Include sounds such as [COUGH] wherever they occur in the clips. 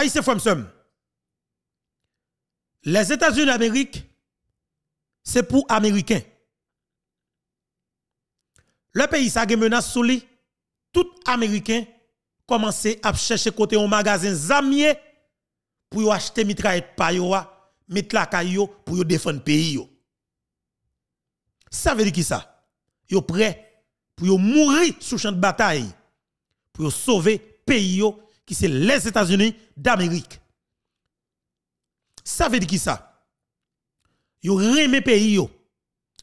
Ah, les États-Unis d'Amérique, c'est pour Américains. Le pays ça menace sous les Tout Américain à chercher côté un magasin zamier pour acheter mitraillette pa pour défendre pays Ça veut dire qui ça Yo prêt pour mourir sous champ de bataille pour sauver pays qui c'est les États-Unis d'Amérique. Ça veut dire qui ça? Yo reme pays yo.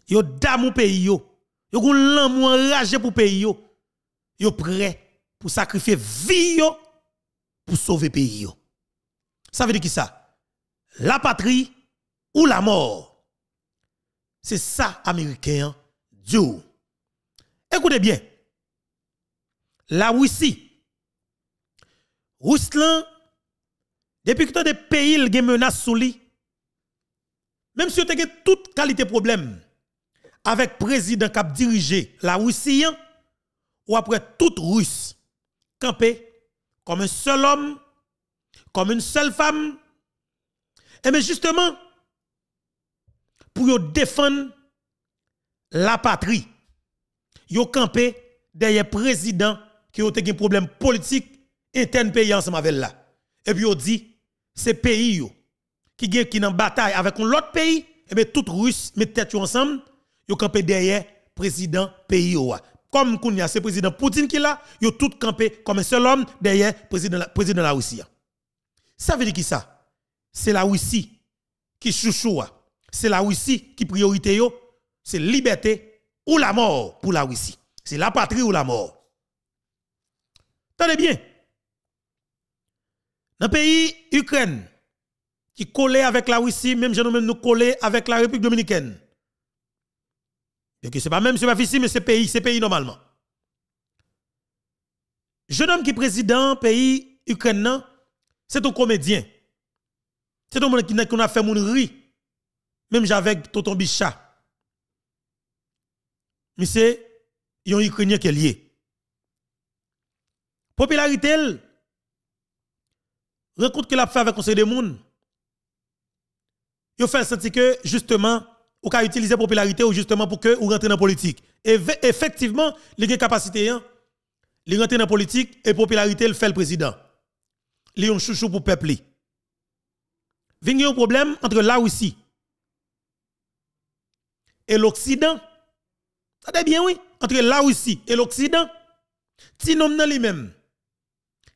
Yo d'amour pays yo. Yo gon l'amour enragé pour pays yo. Yo prêt pour sacrifier vie yo pour sauver pays yo. Ça veut dire qui ça? La patrie ou la mort. C'est ça américain hein? Dieu. Écoutez bien. La Russie Ruslan depuis que tu des pays, il y lui. Même si tu as toute qualité problème avec le président qui a dirigé la Russie, ou après tout Russe, campé comme un seul homme, comme une seule femme. Et eh bien justement, pour défendre la patrie, yo campé derrière président qui a ont un problème politique interne pays ensemble avec là. Et puis on dit, c'est pays qui est qui en bataille avec l'autre pays, et bien tout Russe met tête ensemble, yo campé derrière président pays Comme Kounia, c'est président Poutine qui là, yo tout campé comme un seul homme derrière président président la Russie. Ça veut dire qui ça C'est la Russie qui chouchoua. C'est la Russie qui priorité yo, c'est liberté ou la mort pour la Russie. C'est la patrie ou la mort. Tenez bien. Dans le pays Ukraine, qui collait avec la Russie, même nous nous collait avec la République dominicaine. Donc ce n'est pas même superficie, mais c'est pays, c'est pays normalement. Jeune homme qui est président pays ukrainien, c'est un comédien. C'est un homme qui a fait mon rire. Même avec Toton Bichat. Mais c'est un Ukrainien qui est lié. Popularité, rencontre qu'il a fait avec le conseil des monde, il fait sentir que, justement, ou qu'a utilisé popularité ou justement pour que ou rentre dans la politique. Et effectivement, les capacités capacité, hein, les rentre dans la politique et popularité, le fait le président. Ils ont chouchou pour peuple. Il y un problème entre la Russie et l'Occident. Ça bien, oui. Entre la Russie et l'Occident, si nous li même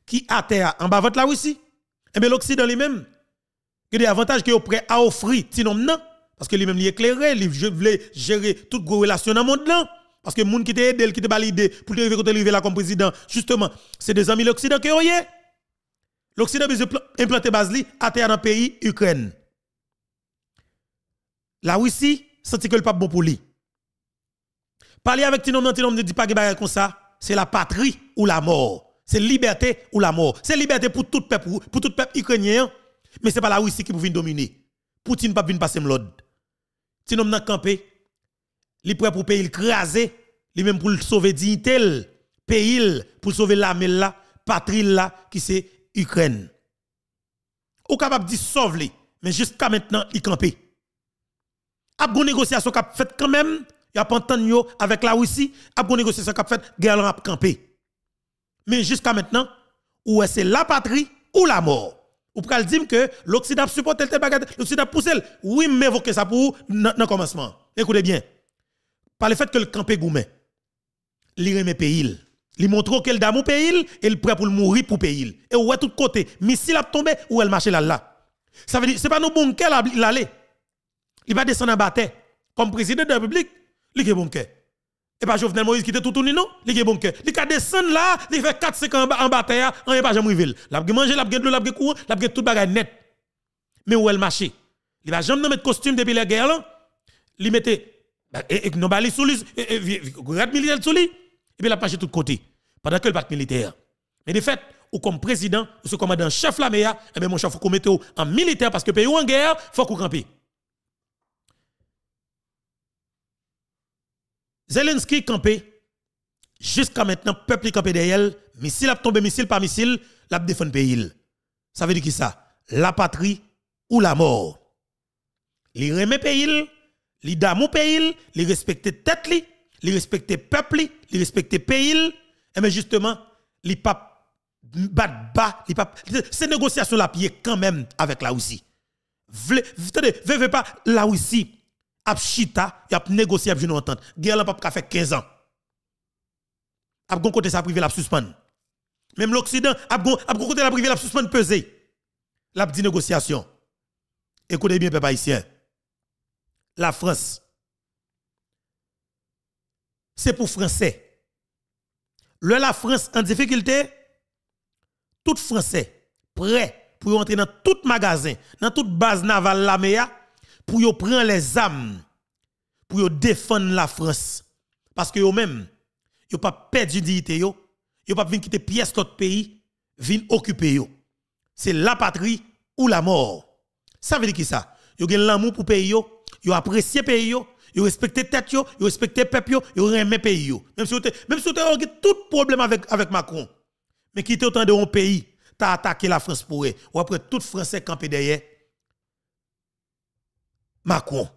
qui a terre en bas de la Russie, eh bien, l'Occident lui-même, il y a des avantages qu'il est prêt à offrir, sinon non. Parce que lui-même, il éclairé, il voulait gérer toute les relations dans le monde. Parce que les gens qui t'ont aidé, qui te validé pour arriver quand là comme président, justement, c'est des amis de l'Occident qui ont L'Occident a implanté base à terre dans le pays Ukraine. La Russie sentit que le pape bon pour lui. Parler avec Tinom, Tinom ne dit pas que comme ça, c'est la patrie ou la mort. C'est liberté ou la mort. C'est liberté pour tout peuple, pour tout peuple ukrainien. Mais ce n'est pas la Russie qui peut venir dominer. Poutine ne peut pas venir passer l'ordre. Si nous avons campé, il prêt pour payer le craser, lui même pour sauver dignité, pays, pour sauver l'armée là, patrie là, qui c'est Ukraine. Ou capable de sauver, mais jusqu'à maintenant, il campé. A bon négociation qu'a fait quand même, il y a pas avec la Russie, a bon négociation qu'a fait, guerre a campé. Mais jusqu'à maintenant, ou c'est la patrie ou la mort. Ou pral dire que l'Occident supporte tel bagage, l'Occident pousse. Oui, m'évoquer ça pour dans le commencement. Écoutez bien. Par le fait que le campé goumé il remet pays. Il montre qu'elle d'amour pays et il prêt pour mourir pour pays. Et ouais, tout côté, Mais s'il a tombé ou elle marche là là. Ça veut dire, c'est pas nos bunkers là, Il va descendre en bataille. Comme président de la République, il est bunker. Et pas Jovenel Moïse qui était tout tourné, non? Il est bon cœur. Il a descendu là, il fait 4-5 en bataille, n'y a pas jamais rivel. Il a mangé, il a de l'eau, il a couru, il a tout bagage net. Mais où elle marché Il va jamais mettre costume depuis la guerre là. Il mettait, bah, et non, il sous lui, grade militaire sous lui, et puis il a marché de tous côtés. Pendant que le bat militaire. Mais de fait, ou comme président, ou ce commandant chef la meilleure, et eh ben, mon chef, faut qu'on mette en militaire parce que pays en guerre, faut qu'on campe. Zelensky campé. Jusqu'à maintenant, peuple campé derrière. Missile a tombé, missile par missile, l'a défendu pays. Ça veut dire qui ça? La patrie ou la mort. Li le pays, li damou pays, li respecte tête li, li respecte peuple li, respecte pays. Et eh mais ben justement, li pas bat bas, li pas ces négociations la pied quand même avec la Russie. Vle, vle, vle pas la Russie ap chita, y a négocié ap une entente. Guerre là, pas fait 15 ans. Ap gon côté ça privé, la suspend. Même l'Occident, ap gon, ap côté la privé, la suspend pesé. La dit négociation. Écoutez bien, peuple haïtien. La France, c'est pour Français. Le la France en difficulté, tout Français prêt pour entrer dans tout magasin, dans toute base navale la meilleure, pour yo prendre les âmes pour yo défendre la France parce que yo même yo pas perdu dignité yo yo pas venir quitter pièce l'autre pays venir occuper yo c'est la patrie ou la mort ça veut dire qui ça yo gen l'amour pour pays yo yo apprécier pays yo yo respecter tête yo yo respecter peuple yo aimer pays même si même si tout problème avec Macron mais quitter autant de un pays t'as attaqué la France pour eux ou après tout français campé derrière Macron.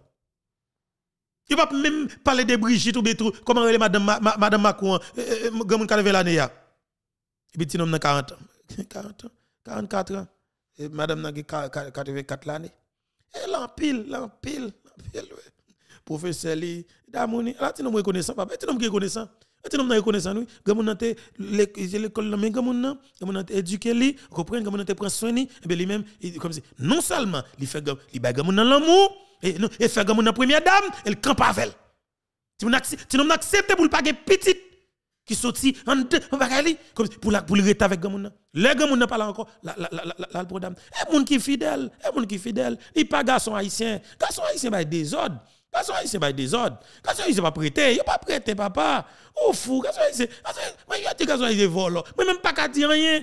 Il va même parler de Brigitte ou de tout. Comment elle madame, ma, madame Macron, grand monde qui l'année. Et puis, homme a 40 ans. 40 [LAUGHS] ans, 44 ans. Et madame n'a 84 l'année. Et eh, l'empile, l'empile, l'empile. Professeur Li, Damouni, là, ah, tu nous reconnaissant, papa. Eh, tu nous reconnaissant. Eh, tu nous reconnaissant, oui. Grand monde l'école, mais grand monde, grand monde éduqué, lui, reprendre, grand monde prend soin, et bien lui-même, comme si, non seulement, il fait grand dans l'amour, et, et fait comme la première dame, elle campe avec elle. Si nous accepte pour ne pas petit qui sorti en deux, comme pour la pour le rester avec Le ne n'a pas encore la la la la dame. Et eh, monde qui fidèle, et eh, monde qui fidèle, il pas garçon haïtien. Garçon haïtien ba désordre. Garçon haïtien ba désordre. Garçon haïtien pas prêté, il pas prêté papa. Oh fou, garçon haïtien. Moi il dit garçon Moi même pas dire rien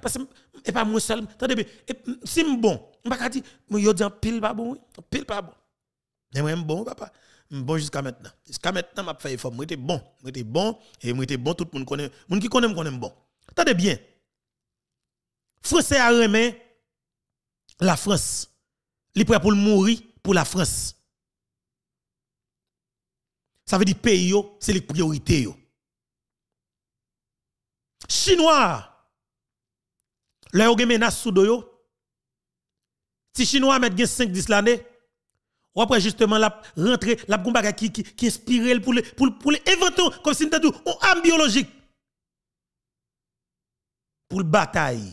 parce que et pas moi seul. si bon mais pas dire, moi, dit pile pas bon, pile pas bon. Mais moi, bon, papa. Bon jusqu'à maintenant. Jusqu'à maintenant, m'a fait effort. Je j'étais bon. Je j'étais bon. Et était bon. Tout le monde connaît. Moun qui connaît, connaît bon. Attendez bien. Français a remis la France. Il prêt pour mourir pour la France. Ça veut dire pays, c'est les priorités. Yo. Chinois, là, ils ont menace sous si chinois met 5-10 l'année. Ou après justement la rentrée, la bagay qui, qui, qui inspire pour le, pour, pour comme si nous ou âme biologique. Pour le bataille.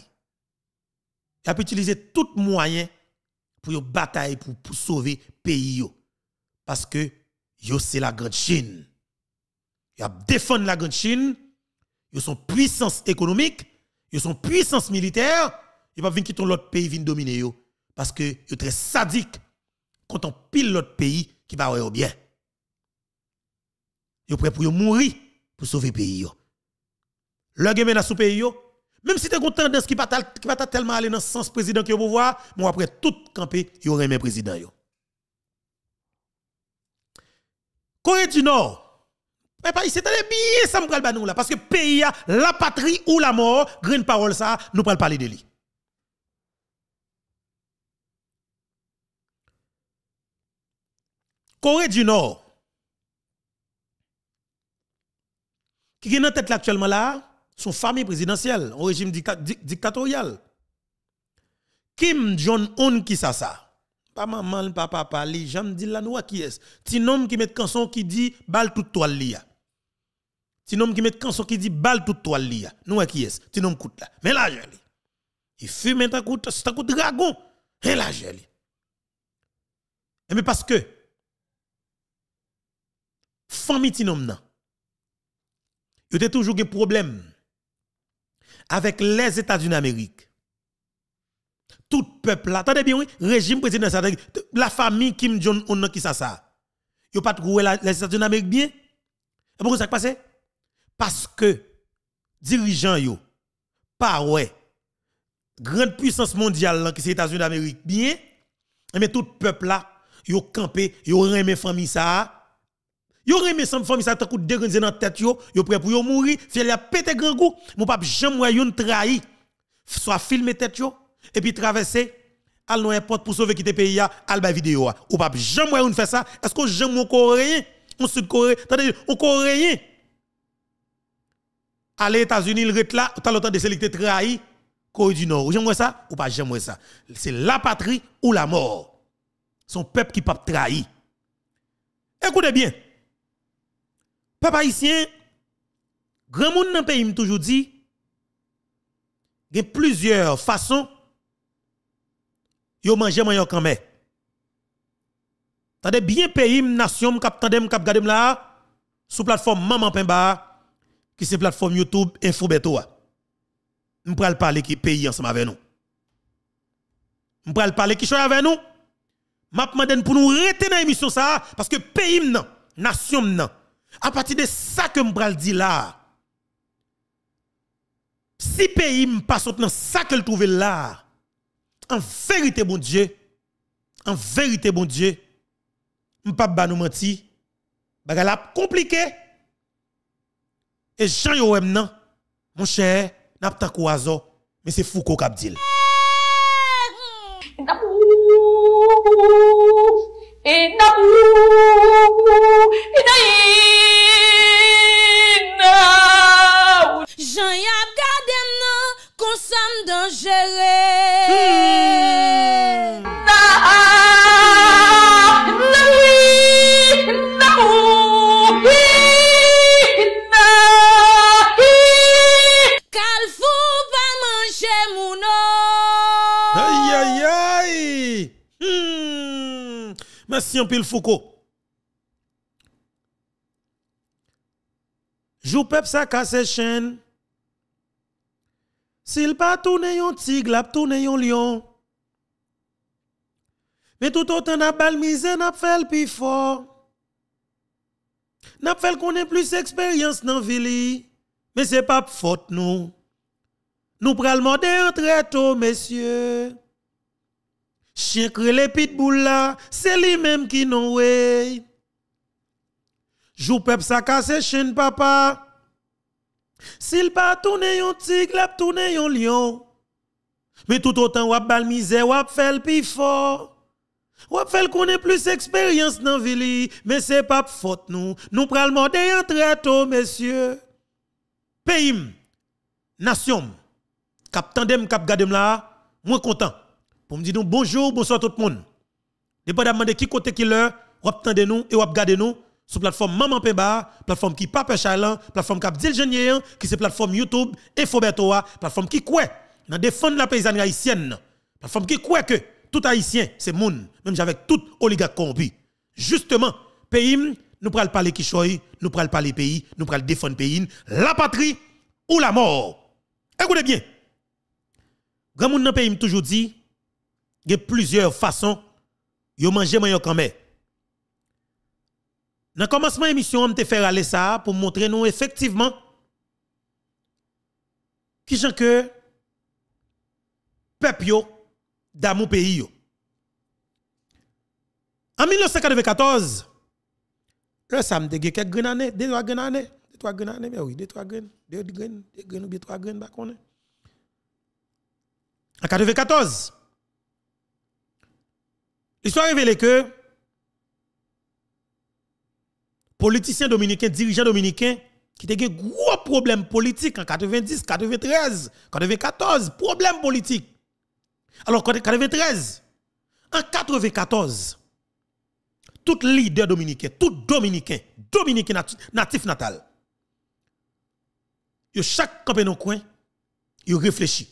Il a utilisé tout moyen pour bataille pour, pour sauver pays Parce que yo c'est la grande Chine. Ils a défendre la grande Chine. Ils sont puissance économique, ils sont puissance militaire, ils pas quitter l'autre pays venir dominer yo parce que est très sadique quand on pile l'autre pays qui va au bien. Yo prêt pour mourir pour sauver pays Le gouvernement dans ce pays même si tu as content tendance qui va qui tellement aller dans le sens président qui vous pouvoir, moi après tout camper, yo le président yo. Corée du Nord. Mais pas ici, bien ça nous là parce que pays la patrie ou la mort, Green parole ça, nous parle parler de lui. Corée du Nord, qui est en tête actuellement là, son famille présidentielle, au régime dictatorial. Kim Jong-un qui ça ça? Pas maman, pas papa, li, gens disent là, noix qui est. Ti homme qui met canson qui dit bal tout toile li. Ti homme qui met canson qui dit bal tout toile li. Nous, qui est? Ti nom coûte là. Mais là, joli. Il fume maintenant coup, c'est un dragon. Et là, j'ai Et mais parce que, famille tu nan. y a toujours des problèmes avec les États-Unis d'Amérique. Tout peuple là, attendez bien oui, régime présidentiel, la famille Kim Jong Un qui ça ça. Yo pas trouvé les États-Unis d'Amérique bien. pourquoi ça passé Parce que dirigeant yo pas ouais grande puissance mondiale qui les États-Unis d'Amérique bien, mais tout peuple là, yo campé, yo la famille ça Yo remet sans famille ça tant coup dégrenzer dans tête yo, yo prêt pour yo mourir, fait la pété grand goût, mon pape jamais yon trahi. Soit filmer tête yo et puis traverser al non importe pour sauver quitter pays al ba vidéo ou pape jamais yon fait ça. Est-ce que j'aime mon coréen, on sud coréen, attendez, on coréen Aller aux États-Unis, il reste là, tu le temps de sélecter trahi Corée du Nord. J'aime ça ou pas j'aime ça. C'est la patrie ou la mort. Son peuple qui pas trahi. Écoutez bien. Papa ici, grand monde dans le pays m'a toujours dit, il y a plusieurs façons de manger manger quand même. bien pays nation cap tandem cap là sous plateforme maman pemba qui c'est plateforme YouTube info beto. Nous parler qui pays ensemble avec nous. Nous pral parler qui choy avec nous. M'a demandé pour nous retenir l'émission ça parce que pays nan, nation nan, à partir de ça que m'bral dit là, si pays passe dans ça que je trouve là, en vérité, bon Dieu, en vérité, bon Dieu, m'pap pas nous mentir. je compliqué. Et Jean yo nan, mon cher, n'a pas oiseau, mais c'est Foucault qui a dit. Et aïe aïe hmm. Merci un peu le Foucault. Jou sa la chaîne... S'il pas tourné un tigre, pas tourné un lion. Mais tout autant n'a pas le fait le plus fort. N'a fait qu'on ait plus expérience dans ville. Mais c'est pas faute nous. Nous prenons le très tôt, messieurs. Chien les pitbulls, là, c'est lui-même qui nous ouais. Jou ça sa casse chien papa. S'il pas tourne un tigre, l'a tourne un lion. Mais tout autant wap bal misère, wap faire le plus fort. Wap fel qu'on plus expérience dans vili, mais c'est pas faute nous. Nous pral mordé yon très tôt, messieurs. Pays, nation, cap tandem, cap gadem là, moins content. Pour me dire bonjour, bonsoir tout le monde. Dépendamment de qui côté qui l'heure, wap tendez nous et wap gade nous sur plateforme Maman Peba, plateforme qui Pape la plateforme qui dit Genien, hein, qui c'est plateforme YouTube, Infobertoa, plateforme qui quoi dans défendre la paysanne haïtienne, plateforme qui quoi que tout haïtien c'est moun, même avec tout oligarque corrompu. Justement, pays nous parlons parler qui choy, nous pas parler pays, nous pral défendre pays, la patrie ou la mort. Écoutez bien. Grand monde dans pays toujours dit, il y a plusieurs façons de manger quand même. Dans le commencement de l'émission, on te fait aller ça pour montrer nous effectivement qui sont que dans mon pays En 1994, le samedi, il y années, deux trois grenades, deux trois mais ben oui, deux trois grenades, deux grenades, deux grenades, deux trois grenades, bah, En 1994, l'histoire révélé que politicien dominicains, dirigeant dominicain, qui te eu gros problème politique en 90, 93, 94, problème politique. Alors, 93, en 94, tout leader dominicain, tout dominicain, dominicain natif natal, yo chaque campé dans coin, yo réfléchit.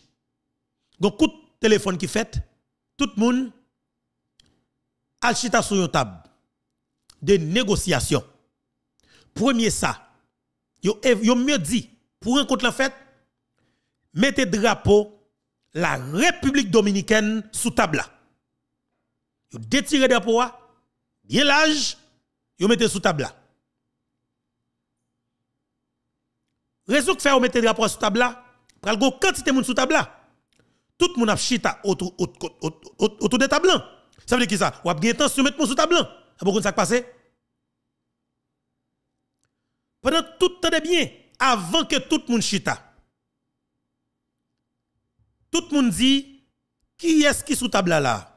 Donc, tout téléphone qui fait, tout le monde, alchita sur une table de négociation. Premier ça, yo, yo mieux dit, pour rencontrer la fête, mettez drapeau la République dominicaine sous table Vous Yo le drapeau bien l'âge, yo mettez sous table Raison que vous mettez drapeau sous table là, pral go quantité moun sous table tout Tout monde a chita autour autour de table Ça veut dire qui ça? Ou a bien temps sur mettre moun sous table là. Vous ah ça qui passer? pendant tout le temps de bien, avant que tout le monde chita. Tout le monde dit, qui est-ce qui est sous table là?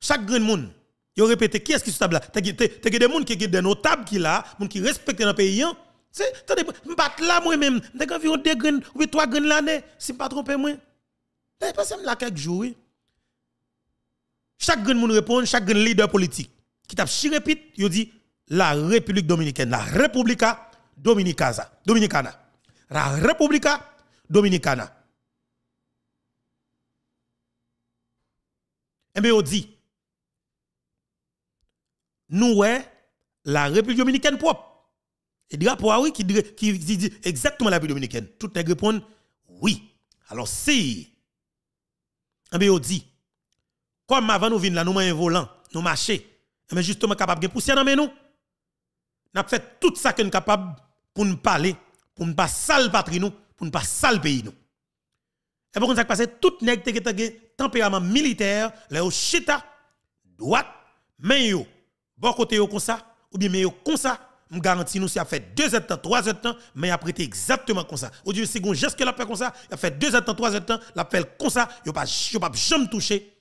Chaque grand monde, il répète, qui est-ce qui est sous table là? y a des gens qui ont des notables qui là, des gens qui respectent le pays. ne suis pas là moi-même, j'ai environ deux grands ou trois grands l'année, si je ne pas tromper moi. Je passe là quelques jours. Chaque grand monde répond, chaque grand leader politique qui t'a chirépite, il dit, la République dominicaine, la República Dominicana. Dominicana, La República Dominicana. Et eh bien, on dit, nous, la République dominicaine propre. Et drapeau, oui, qui, qui dit exactement la République dominicaine. Tout les répondent, oui. Alors, si, et eh bien, on dit, comme avant nous venons là, nous un volant, nous marchons, mais eh justement capable de pousser dans nous n'a fait tout ça que nous capable pour nous parler, pour ne pas saler patrie nous, pour ne e pas saler pays nous. Et pour ça passe tout nèg te tempérament militaire, le chita droite, main yo, bon côté yo comme ça ou bien main yo comme ça, me garantis nous si a fait 2 heures temps, 3 heures temps, mais a prêté exactement comme ça. Ou Dieu si gon geste que l'a fait comme ça, il a fait 2 heures temps, 3 heures temps, l'a fait comme ça, yo pas yo pas jamais touché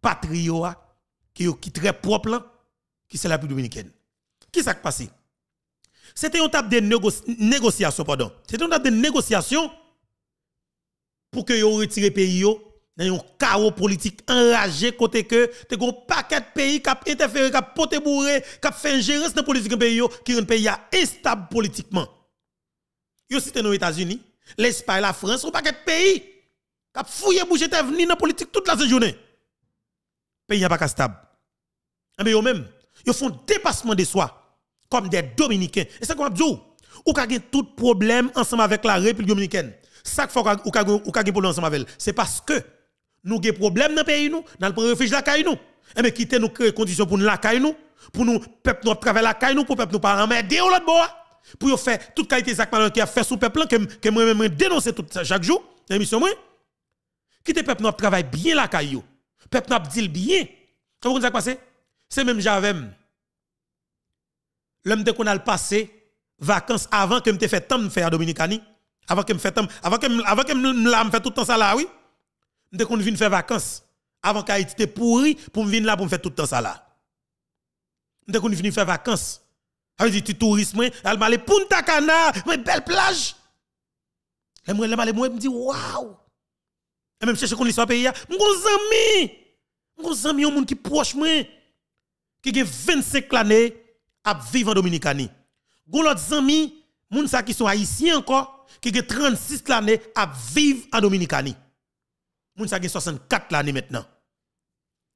patrioa qui yo qui très propre qui c'est la République dominicaine. Qui s'est passé C'était une table de négociation, pardon. C'était une table de négociation pour que vous retirez le pays dans un chaos politique enragé côté que te un paquet de pays qui ont interféré, qui ont poté bourré, qui ont fait ingérence dans la politique du pays, qui est un pays instable politiquement. Vous citez nos États-Unis, l'Espagne, la France, un paquet de pays qui ont fouillé, bougé, venu dans la politique toute la journée. Le pays n'est pas stable. Mais eh eux-mêmes, ils font dépassement de soi comme des Dominicains. Et c'est quoi dit, Ou ka tout problème ensemble avec la République dominicaine. Ça faut ou ensemble avec c'est parce que nous avons problèmes dans le pays nous, dans le refuge la caille Et eh mais quitter nous créer conditions pour nous la caille pour nous peuple nous travailler la caille nous, pour peuple nous pas remettre de l'autre bois. Pour faire toute qualité Zach que qui a fait sous peuple que moi même dénoncer tout ça chaque jour, moi. Quitter peuple nous travaille bien la caille. Peuple nous dit bien. Comment ça passer C'est même j'avais l'homme te qu'on a passé vacances avant que me te fait temps de faire Dominicani, avant que me fait temps, avant que avant que me fait tout le temps ça là, oui. Me qu'on vienne faire vacances avant qu'Haïti te pourri pour me venir là pour me faire tout le temps ça là. Me qu'on vienne faire vacances. Avec ah, du tourisme, elle m'a Punta Cana, belle plage. Elle m'a moi me dit waouh. Et même chercher qu'on soit pays, mon ami. Mon ami, un monde qui proche moi qui a 25 l'année à vivre en Dominicanie. Gon l'autre zami, moun qui sont haïtiens encore, qui ont 36 l'année à vivre en Dominicanie. Moun sa qui 64 l'année maintenant.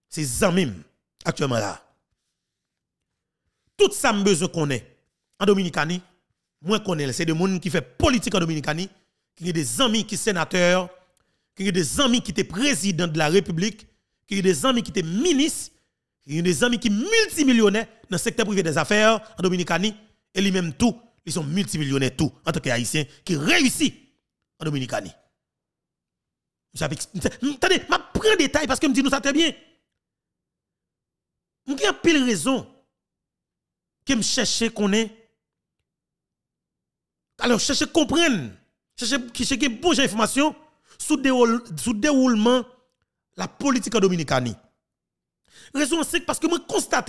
C'est amis... actuellement là. Tout ça me besoin qu'on en Dominicanie, moi connais, c'est des gens qui fait politique en Dominicanie, qui ont des amis qui sont sénateurs, qui ont des amis qui sont président de la République, qui ont des amis qui sont ministres, qui ont des amis qui multimillionnaires dans le secteur privé des affaires en Dominicanie, et lui-même tout, ils sont multimillionnaires tout, en tant qu'haïtiens, qui réussissent en Dominicanie. Attendez, je prends détail parce que me dit nous ça très bien. Je a pile raison que me cherche qu'on est. Alors, chercher comprendre, chercher bonne information sur le déroulement de la politique en dominicanie. Raison c'est parce que je constate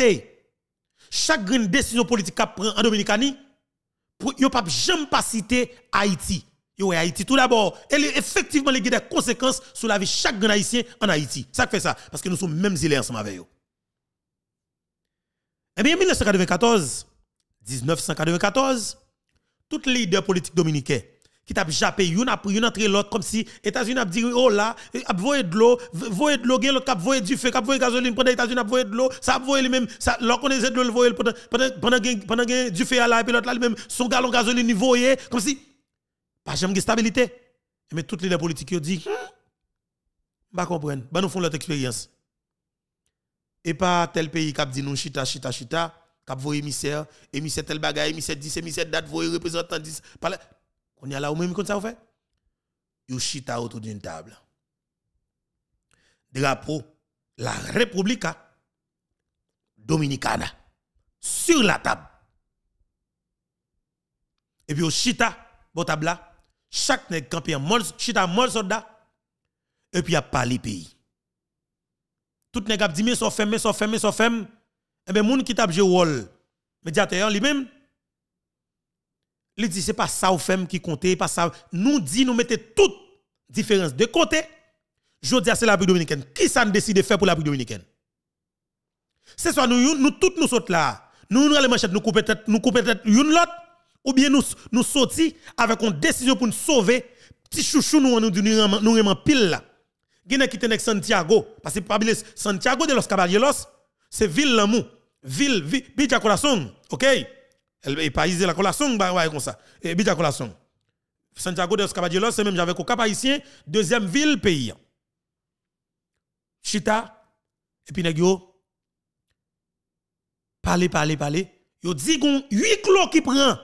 chaque décision politique qu'a prend en Dominicani, yo pas jamais pas citer Haïti. Yo Haïti tout d'abord, elle effectivement les des conséquences sur la vie chaque grand haïtien en Haïti. Ça fait ça parce que nous sommes même îles ensemble avec eux. Eh bien 1994, 1994, toutes les leaders politiques dominicains qui t'a jappé une après une entre l'autre comme si États-Unis a dit oh là a voyé de l'eau voyé de l'eau gain l'autre a voyé du feu a voyé gazoline pendant États-Unis a voyé de l'eau ça a voyé lui-même ça l'on connaissait de l'eau voyé pendant pendant pendant du feu à et puis l'autre là lui-même son galon gasoline il voyé, comme si pas jamais de stabilité mais toutes les politiques dit bah comprendre bah nous font l'autre expérience et pas tel pays qui dit nous chita chita chita qui voyé émissaire émissaire tel bagage émissaire 10 émissaire date voyé représentant 10 on y a là ou même comme ça vous fait. Vous chita autour d'une table. Drapeau, la République Dominicana. Sur la table. Et puis au chita, bon table là. Chaque nèg campé en chita mol soldat. Et puis a pas les pays. Tout nèg a dit, mais sont fermés, sont fermés, sont fermés. Et eh bien, moun qui tape je wall, médiateur lui-même, il dit, c'est pas ça ou femme qui comptait, pas ça. Nous dit, nous mettons toute différence de côté. Je dis à la République dominicaine. Qui ça nous décide de faire pour la République dominicaine? C'est soit nous, nous toutes nous sautons là. Nous, nous, les manchettes, nous coupons tête, nous coupons tête, une l'autre. Ou bien nous, nous sortis avec une décision pour nous sauver. Petit chouchou, nous, nous, nous, nous, nous, pile là. Gene qui tenait Santiago. Parce que pas Santiago de los Caballeros, c'est ville l'amour. Ville, ville, ville, ok? Et pas la collation, bah, comme ça. Et bien la collation. Santiago de Escabadillo, c'est même j'avais au Cap Haïtien, deuxième ville pays. Chita, et puis Negio, parler, parler, parler. Yo dit qu'on huit clos qui prend.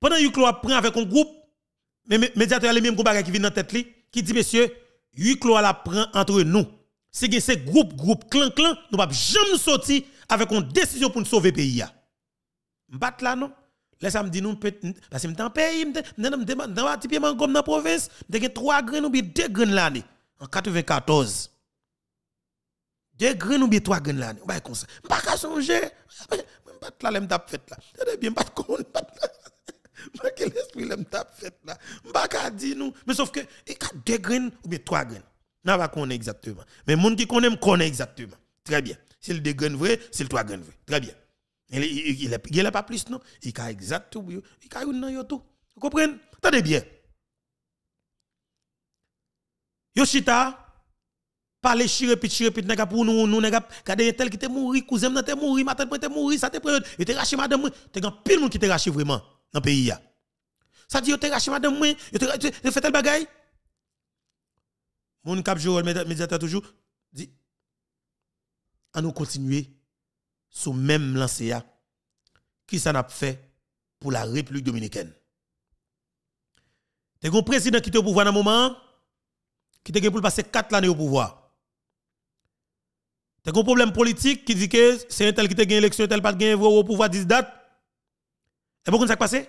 Pendant huit clos prend avec un groupe, mais médiateur les mêmes groupes qui vient dans la tête qui dit monsieur, huit clos la prend entre nous. C'est que c'est groupe, groupe, clan, clan, nous pouvons jamais sortir avec une décision pour nous sauver le pays. M'bat là, non? laisse ça nous, parce que je paye, je pas comme dans la province, je trois graines ou bien deux graines l'année, en 94. Deux graines ou bien trois graines l'année. Je pas ça. Je pas changer. Je ne dans là. Je eh bien pas compte. Je ne l'esprit je là. Je [LAUGHS] dire nous. Mais sauf que, il y a deux graines ou bien trois graines. Je ne sais pas exactement. Mais les gens qui connaissent, exactement. Très bien si le vrai, c'est le trois gagne Très bien. Il a pas plus, non Il a exact tout. Il a tout. Vous comprenez Attendez bien. Yoshita, parler chire pit chire pit pour nous nous kade tel qui te mouri cousin nan t'est mouri matin te mouri ça te prend Tu te rache madame t'es grand pile monde qui t'est vraiment dans pays ça dit t'es rachis madame tu te fait tel bagaille mon cap jour toujours dit à nous continuer sous même lancéa qui ça n'a fait pour la République dominicaine. T'es un président qui est au pouvoir dans un moment, qui est pour passer 4 années au pouvoir. T'es un problème politique qui dit que c'est un tel qui a gagné l'élection, tel pas gagné au pouvoir 10 dates. Et pourquoi ça passé?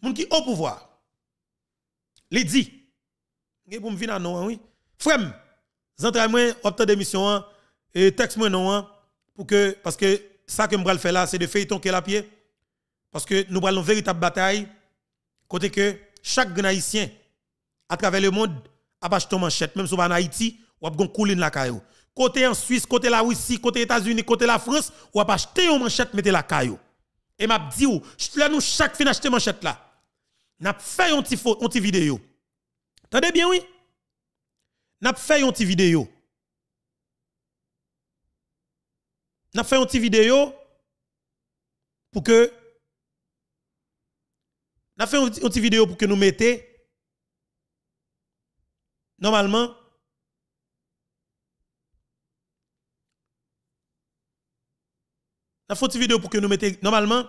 Moun qui au pouvoir. Les dit. Pour me venir à non, oui. Frem, j'entre à moi, obtenu démission, hein. Et texte moi non, hein, pour que, parce que ça que je faire là, c'est de feuilleton qui la pied. Parce que nous allons une véritable bataille, côté que chaque grand à travers le monde, a acheté ton manchette, même si on en Haïti, ou a couler la caillou. Côté en Suisse, côté la Russie, côté États-Unis, côté la France, ou a acheté une manchette, mettez la caillou. Et m'a dit, là nous chaque fin acheter manchette là. N'a fait une petite vidéo. Tendez bien, oui? N'a fait une petite vidéo. n'a fait une petite vidéo pour que n'a fait une petite vidéo pour que nous mettez normalement n'a fait une vidéo pour que nous mettez normalement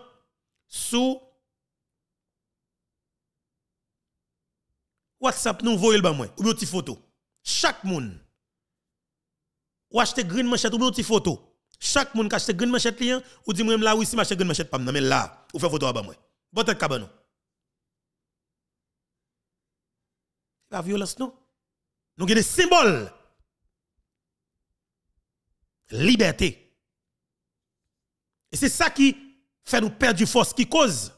sous WhatsApp nous voyez le moi ou une petite photo chaque monde ou acheter green manchette ou une petite photo chaque monde qui achète une manchette ou dit moi là oui si machette une manchette pas mais là, ou fait photo à moi. Bon tête cabano. La violence non. Nous avons des symboles. Liberté. Et c'est ça qui fait nous perdre du force, qui cause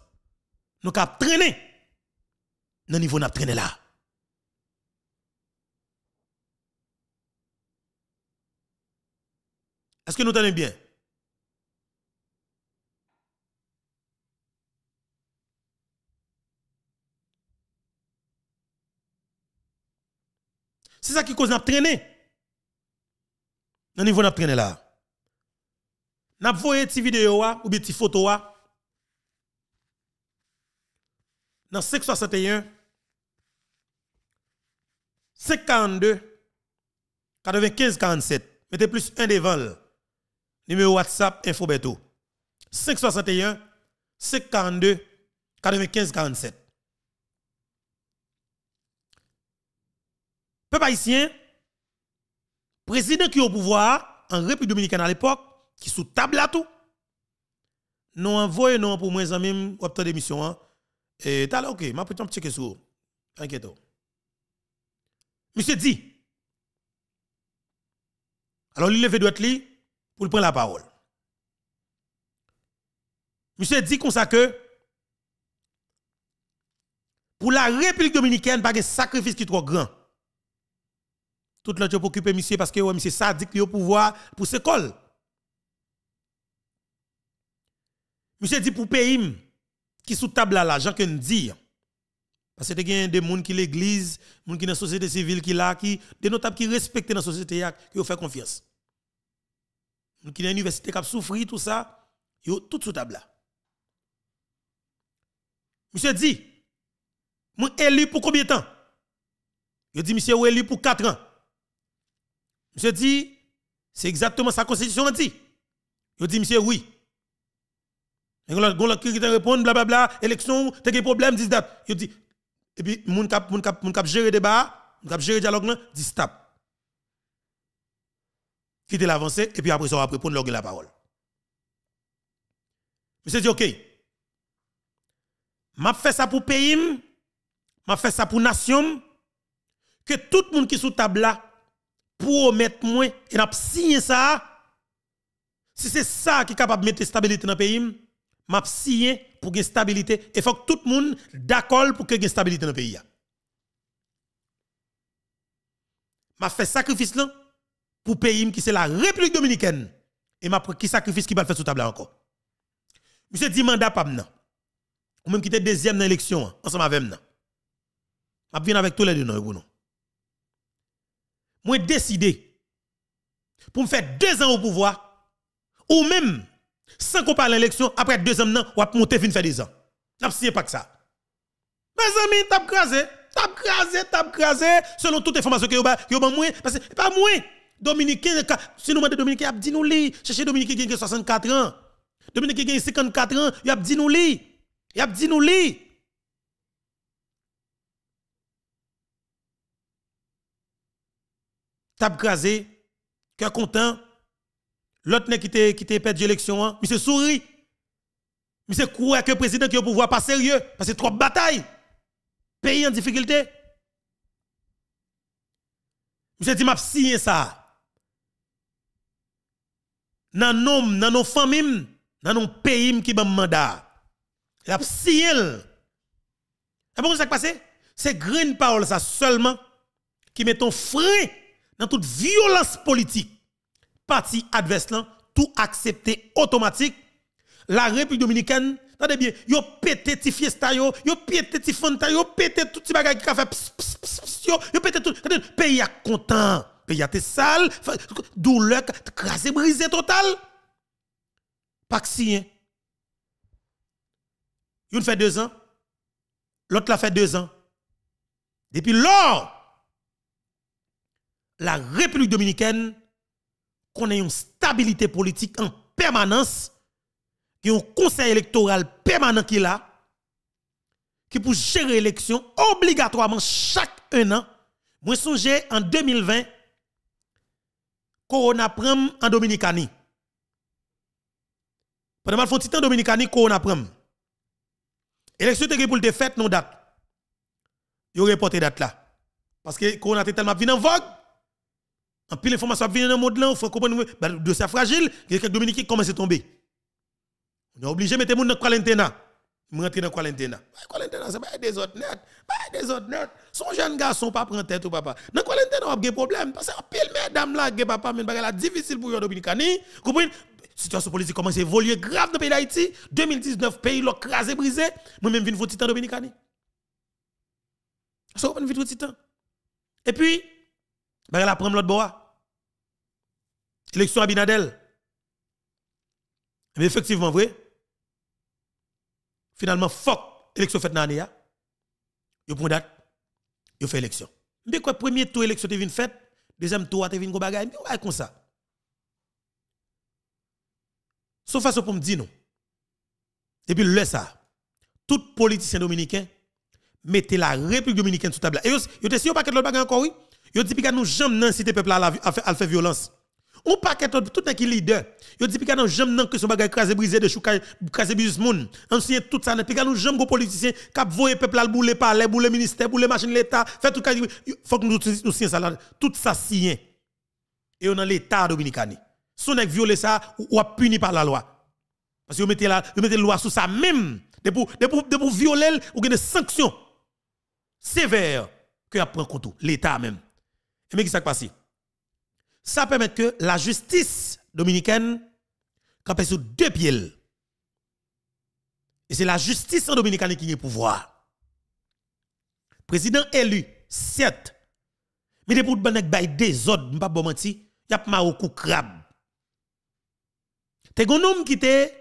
nous cap traîner dans le niveau nous là. Est-ce que nous tenons bien? C'est ça qui cause notre traînée. Dans niveau de la traînée là. N'a voyé des vidéo ou des photos dans 561 542 95 47 mettez plus un devant numéro WhatsApp Infobeto. 561 542 95 47. Peuple haïtien, président qui est au pouvoir en République dominicaine à l'époque, qui sous table à tout, nous envoyons non pour moi en même ou d'émission. Hein? Et t'as ok, ma petite checker sur. Inquiète. Monsieur dit. Alors, il doit être pour prendre la parole. Monsieur dit qu'on ça que pour la République dominicaine, pas de sacrifice qui est trop grand. Tout monde est occuper monsieur parce que monsieur ça dit qu'il au pouvoir pour ses col. Monsieur dit pour pays qui sous table là, l'argent que nous dit. Parce que c'est des gens qui l'église, des gens qui sont dans la société civile qui là, qui des notables qui respectent la société qui ont fait confiance nous qui une l'université qui a souffri, tout ça, yo tout sous table là. Monsieur dit, moi élu pour combien de temps? Il dit, monsieur, élu pour 4 ans. Monsieur dit, c'est exactement sa constitution dit. Il dit, monsieur, oui. Et l'autre qui répond, blablabla, élection, t'as des problèmes, dis dates. Il dit, et puis, mon cap, mon cap mon cap gérer débat, mon cap gérer dialogue, dis stop quitter l'avancée, et puis après ça, on va répondre la parole. Monsieur dit, OK, m'a fait ça pour pays, m'a fait ça pour nation, que tout le monde qui est sous table là, mettre moins, et n'a signé ça, si c'est ça qui est capable de mettre stabilité dans le pays, m'a signé pour la stabilité, et faut que tout le monde d'accord pour que la stabilité dans le pays. M'a fait sacrifice là, pour pays qui c'est la République dominicaine. Et m'a qui sacrifice qui va faire sous table encore. Monsieur dit mandat pas maintenant. Ou même qui était deuxième dans l'élection, ensemble avec moi. Je viens avec tous les deux, non, Moi, décidé pour me faire deux ans au pouvoir, ou même, sans qu'on parle l'élection, après deux ans, je ou après monter, fin faire deux ans. sais pas que ça. Mes amis, t'as crasé, t'as crasé, t'as crasé, selon toutes les informations que vous avez, parce que pas moins. Dominique, si nous demandons Dominique, il a dit nous li. Cherchez Dominique qui a 64 ans. Dominique qui a 54 ans, il a dit nous li. Il a dit nous li. Tap crasé, cœur content. L'autre qui quitté qui perdu l'élection, hein. monsieur sourit. Monsieur croit que le président qui a pouvoir pas sérieux parce que trop de bataille. Pays en difficulté. Monsieur dit m'a signé ça. Dans nom, dans nos familles, dans nos pays qui ban mandat. la a Et vu ça qui passé? C'est grande parole ça seulement qui met un frein dans toute violence politique. Parti adverse là, tout accepté automatique. La République dominicaine, attendez bien, yo pété ti fiesta yo, yo pété ti fanta yo, tout ti bagay qui a fait yo, yo pété tout. Pays a content pays a été sale, douleur, crasé, brisé total. Pas si. Hein. Une fait deux ans, l'autre l'a fait deux ans. Depuis lors, la République dominicaine connaît une stabilité politique en permanence, qui un conseil électoral permanent qui a qui pour gérer l'élection obligatoirement chaque un an. Moi, songez en 2020, Corona prend en Dominicani. Pendant mal font en Dominicani Corona prend. Élection était pour te fête non date. Yo reporté date là. Parce que Corona était tellement venu en vogue. En pile information a venir dans le monde là, faut comprendre bah, de ça fragile, quelques Dominicains commencent à tomber. On est obligé de mettre les gens dans le quarantaine. Rentrer dans le quarantaine. Bah, c'est pas pas des autres net, Pas bah, des autres net, son jeune garçon, pas prendre tête ou papa. Nan kwa on a problèmes problèmes. Parce que pile, mèdam là que papa men bagay la difficile pour yon dominikani, la situation politique commence à évoluer grave dans le pays d'Haïti. 2019, pays l'a crasé, brisé. Moi-même, je viens de titan dominicani. Ça, on vite de titan. Et puis, je elle prendre l'autre bois. Élection à Binadel. Mais effectivement, vous voyez Finalement, fuck élection faite l'année, yo prend date, a fait élection. Mais quoi premier tour élection t'es venu fait, deuxième tour t'es venu go bagay, mais va comme ça. Sauf façon pour me dire non. Et puis le ça. Tout politicien dominicain mettez la République dominicaine sous table. Et yo vous ne pas pas de bagay encore oui, yo dit que nous jamais inciter le peuple à faire violence. Ou pas que tout un qui leader. Yo dit pika non j'aime non que son bagay crasé brisé de chouka crasé business moun. Ancien tout ça pika non j'aime gros politicien cap voye peuple al bouler parler bouler ministère machines machine l'état fait tout faut que nous nous ça tout ça sien. Et on a l'état dominicain. Son ek viole ça ou, puni par la loi. Parce que vous mettez la vous loi sous ça même de pour de pour de pour violer ou des sanctions sévères que prend contre l'état même. Et mais qui s'est passé? ça permet que la justice dominicaine campe sur deux pieds. Et c'est la justice dominicaine qui a le pouvoir. Président élu, certes, mais des pour banek bay des autres, pas bon menti, y a ma kou crabe. Te un homme qui était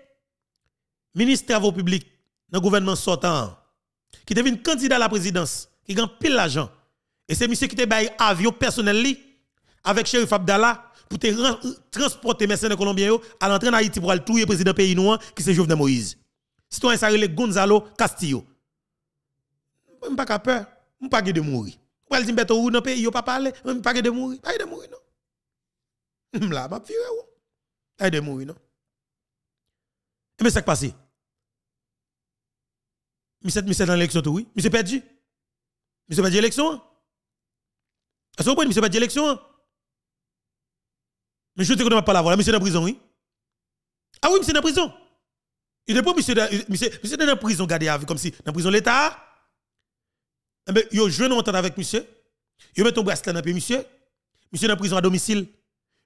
ministre travaux publics dans le gouvernement sortant, qui devient candidat à la présidence, qui gagne pile l'argent. Et c'est monsieur qui te bay avion personnel avec Cherif Abdallah pour te transporter mercenaires colombiens à l'entrée en Haïti pour aller tout le président pays noir qui c'est Jovenel Moïse. Citoyen Sarele Gonzalo Castillo. Je n'ai pas peur, je n'ai pas de mourir. Je ne dit, pas de dans le pays, je pas parler, je n'ai pas de mourir. Pas de mourir, non. Là, je ne ou. Oh. Pas de mourir, non. Et eh mais ça qui s'est passe? Monsieur, monsieur dans l'élection, Je oui. Monsieur perdu. Monsieur perdu l'élection. Est-ce que vous comprenez, pas perdu l'élection? Mais je te connais pas la voir monsieur dans la prison, oui. Ah oui, monsieur dans la prison. Il n'est pas monsieur Monsieur dans la prison, gardé à comme si dans la prison l'État. Mais eh ben, yo en entend avec monsieur. Yo met ton bracelet dans le monsieur. Monsieur dans la prison à domicile.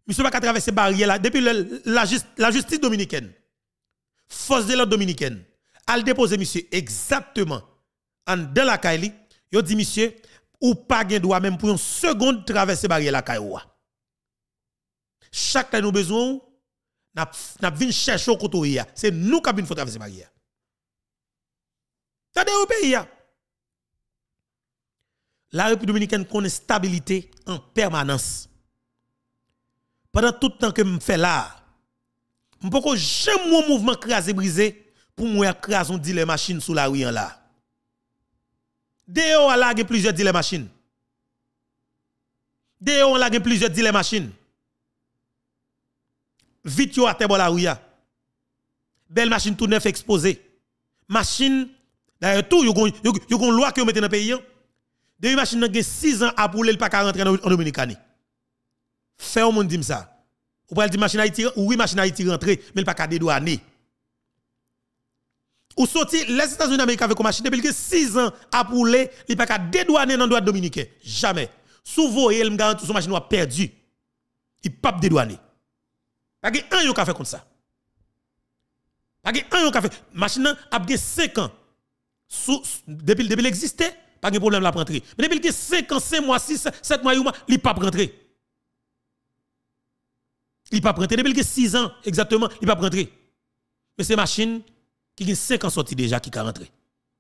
Monsieur pas traverser barrière là depuis la, justice dominicaine. Force de l'ordre dominicaine. elle déposer monsieur exactement en dans la caille. Yo dit monsieur ou pas gain droit même pour une seconde traverser barrière la caille chaque nous besoin n'a n'a vinn chercher côté ya c'est nous qui vinn faut traverser barrière Tendez au pays La République dominicaine connaît stabilité en permanence. Pendant tout le temps que je fais là, je ne peux jamais mon mouvement crasé brisé pour moi On dit les machines sous la rue hein, là. Deo on a plusieurs les machines. Deo on a plusieurs les machines vite yo à terre la ouya. belle machine tout neuf exposée machine d'ailleurs tout yon gon yo loi que mettez dans pays hein. deux nan gen 6 ans le pa pas rentrer en Dominicani fait au monde dit ça ou pas dire machine ou oui machine Haïti rentrée mais pas qu'à dédouaner ou sorti les États-Unis d'Amérique avec une machine depuis 6 ans à pouler il pas qu'à dédouaner dans droit dominicain jamais sous il me garantit son machine a perdu il pas dédouaner pas de un qui a fait comme ça. Pas de un qui a fait. Machine a 5 ans. depuis le début, il existait. Pas de problème la prentre. Mais depuis que 5 ans, 5 mois, 6, 7 mois, il pas rentré. Il pas rentré Depuis que 6 ans, exactement, il pas rentré. Mais c'est machine qui a 5 ans sorti déjà qui a rentré.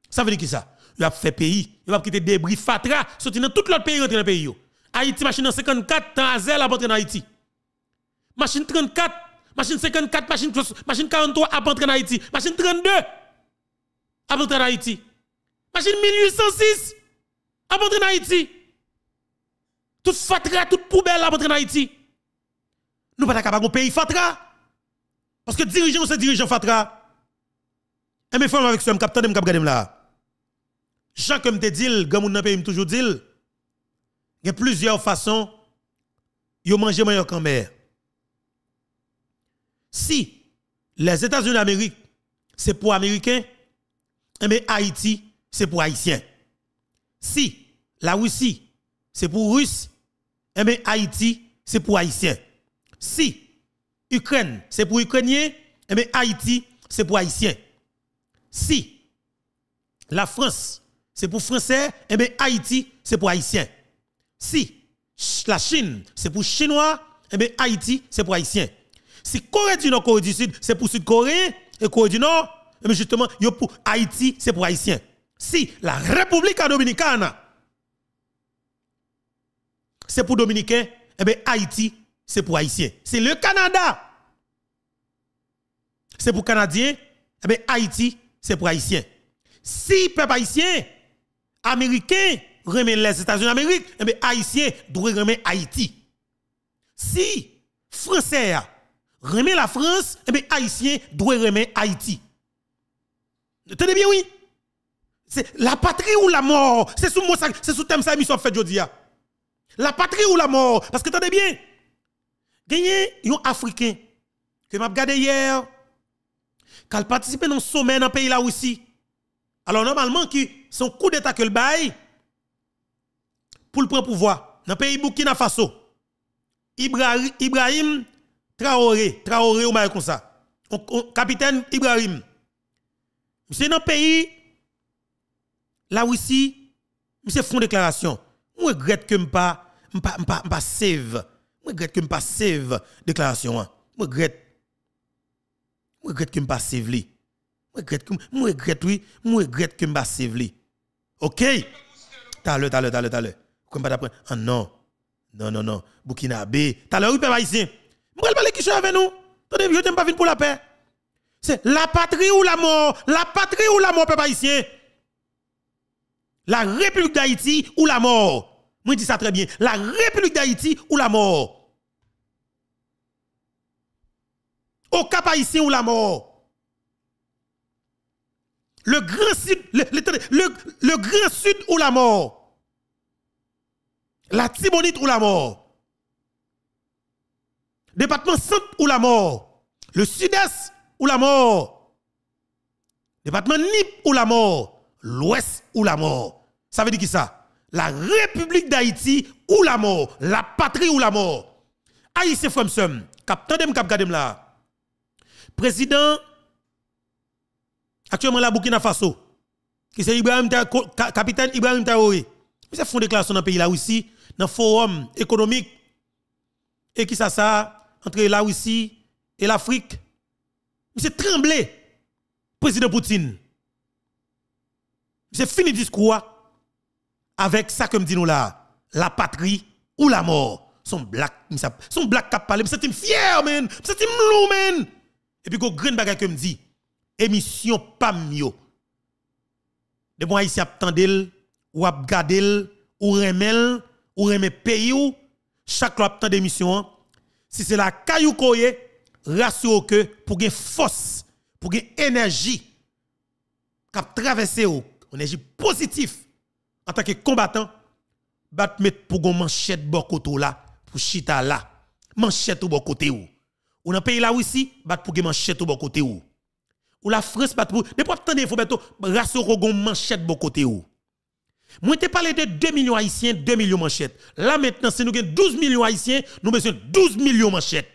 Ça veut dire qui ça. Il a fait pays. Il a quitté débris, fatra, sorti dans tout l'autre pays, rentre dans le pays. Haïti, machine en 54, ans. Tanzel a rentré dans Haïti machine 34, machine 54, machine, machine 43 à en Haïti, machine 32 à en Haïti, machine 1806 à en Haïti. Tout fatra, tout poubelle à en Haïti. Nous ne sommes pas capables de payer fatra. Parce que dirigeant, c'est dirigeant fatra. Et mes femmes avec ce capteur, je me regarde là. Jean, comme te dit, comme on pays, toujours dit, il y a plusieurs façons de manger meilleur qu'en mère. Si les États-Unis d'Amérique, c'est pour Américains, mais Haïti, c'est pour Haïtiens. Si la Russie, c'est pour Russes, mais Haïti, c'est pour Haïtiens. Si Ukraine, c'est pour Ukrainiens, mais Haïti, c'est pour Haïtiens. Si la France, c'est pour Français, et Haïti, c'est pour Haïtiens. Si la Chine, c'est pour Chinois, et bien Haïti, c'est pour Haïtiens. Si Corée du Nord, Corée du Sud, c'est pour Sud-Coréen, et Corée du Nord, eh justement, yo pour Haïti, c'est pour Haïtien. Si la République Dominicana, c'est pour Dominicains, et eh bien Haïti, c'est pour Haïtiens. Si le Canada. C'est pour Canadiens, et eh bien Haïti, c'est pour Haïtiens. Si peuple haïtien, Américain, remet les États-Unis d'Amérique, et bien Haïtien doit remettre Haïti. Si Français, remet la France, et eh bien Haïtien doit remet Haïti. Tenez bien, oui. C'est la patrie ou la mort. C'est sous c'est sous thème ça, mission fait Jodia. Hein. La patrie ou la mort. Parce que tenez bien, gagné un Africain que m'a regardé hier, qui a participé dans un sommet dans le pays là aussi. Alors normalement, son son coup d'état que le bail pour le prendre pouvoir. Dans le pays Burkina Faso, Ibrahim Traoré, Traoré ou mal comme ça. capitaine Ibrahim. Monsieur dans le pays, la ici, monsieur font déclaration. Je regrette que je ne pas pas save. Je regrette que je ne pas save déclaration. Hein. Je regrette. Je regrette que je ne pas save. Je regrette que je regrette, oui. Je regrette que je ne pas save. Ok? T'as le, t'as le, t'as le, t'as le. Comme d'après. Ah non. Non, non, non. B. T'as le, oui, peuple ici? Je parler qui avec nous. Je je t'aime pas venir pour la paix. C'est la patrie ou la mort. La patrie ou la mort, peuple haïtien. La République d'Haïti ou la mort. Moi, je dis ça très bien. La République d'Haïti ou la mort. Au Cap haïtien ou la mort. Le grand sud, ou la mort. La Timonite ou la mort. Département centre ou la mort. Le sud-est ou la mort. Département Nip ou la mort. L'ouest ou la mort. Ça veut dire qui ça? La République d'Haïti ou la mort. La patrie ou la mort. Aïe, c'est Capitaine tandem cap gadem là. Président, actuellement la Burkina Faso, qui c'est Ibrahim capitaine Ibrahim Taoui. fait une déclaration dans le pays là aussi, dans le forum économique. Et qui ça ça? entre la Russie et l'Afrique. Monsieur tremblé, président Poutine. Monsieur fini discours avec ça que me dit nous là, la patrie ou la mort. Son black, son black cap parlé, monsieur senti fier men, me Et puis go green bagay que me dit, émission pas mieux. De bon haïtien attendel ou à ou remel ou remel pays ou chaque loi d'émission émission si c'est la caillou koye, rassure que pour gen force, pour une énergie qui traverser une énergie positive en tant que combattant, bat mettre pour une manchette bon côté là, pour chita là, manchette ou bon côté ou. Ou dans pays là aussi, bat pour une manchette ou bon côté ou. Ou la France bat pour, ne pas attendre, il faut mettre rassure gon manchette bon côté ou. Moi, je parlé de 2 millions haïtiens, 2 millions manchettes. Là, maintenant, si nous avons 12 millions haïtiens, nous avons 12 millions manchettes.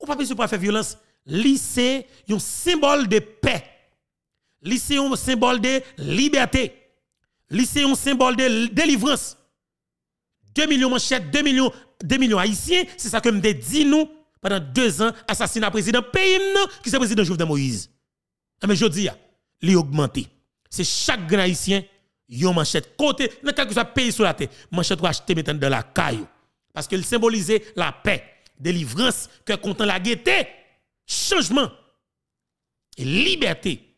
Ou pas besoin de faire violence. Lycée, un symbole de paix. Lycée, un symbole de liberté. Lycée, un symbole de délivrance. 2 millions manchettes, 2 millions, 2 millions haïtiens, c'est ça que me dit nous pendant deux ans, assassinat président pays qui est le président Jovenel Moïse. Mais eh ben, je dis, ah, il augmenté c'est chaque grand haïtien yon manchette côté dans quelque pays sur la terre manchette ou acheter dans la caille parce qu'il symbolisait la paix délivrance que content la gaieté changement et liberté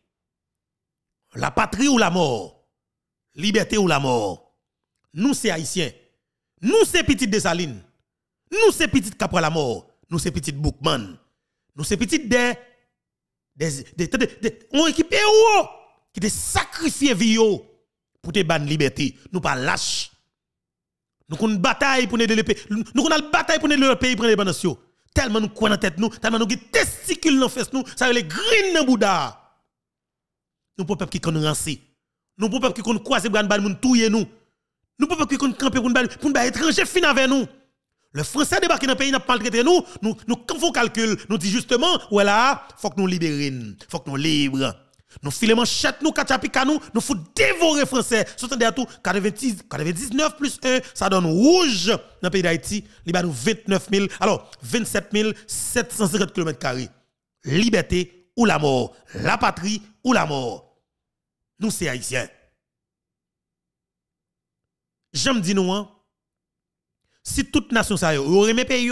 la patrie ou la mort liberté ou la mort nous c'est haïtiens nous c'est petites salines nous c'est petites à la mort nous c'est petites bookman. nous c'est petites des des des, qui te sacrifié vie pour te ban liberté. Nous pas lâche. Nous avons une bataille pour nous le pays. Nous avons une bataille pour nous le pays pour l'indépendance. Tellement nous croyons dans tête nous, tellement nous avons testicules dans fesse nous, ça les green dans Bouddha. Nous pas peuple qui nous rancer. Nous pas peuple qui nous croiser pour bal moun touyer nous. Nous pas peuple qui nous camper pour bal pour bal étranger fin avec nous. Le français débarque dans le pays n'a pas maltraité nous, nous nous font calcul, nous dit justement voilà, là, faut que nous libérions, faut que nous libres. Nous filons manchette, nous katchapika nous, nous faut dévorer français. Soutenez de tout, 99 plus 1, ça donne rouge dans le pays d'Haïti. Il nous 29 000, alors 27 750 km. Liberté ou la mort, la patrie ou la mort. Nous, c'est haïtiens. J'aime dire nous, hein, si toute nation ça y aurait vous pays,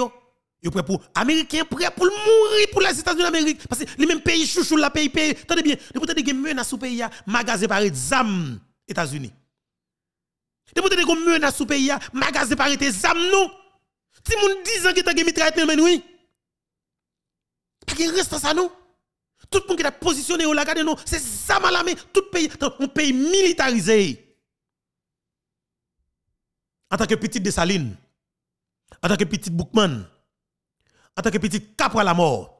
Yo prêt pour Américains prêt pour mourir pour les États-Unis d'Amérique parce que les mêmes pays chouchou la pays pays. Tenez bien, depuis que des menaces sous pays magasin par zam États-Unis. Depuis que des menaces sous pays magasin par zam nous. Ti moun 10 ans qui t'a mitraillette nan men oui. Pas qu'il reste ça nous. Tout le monde qui est positionné au lagarde nous, c'est zam à la tout pays un pays militarisé. En tant que petite Saline, en tant que petite Bookman, en tant que petit cap à la mort.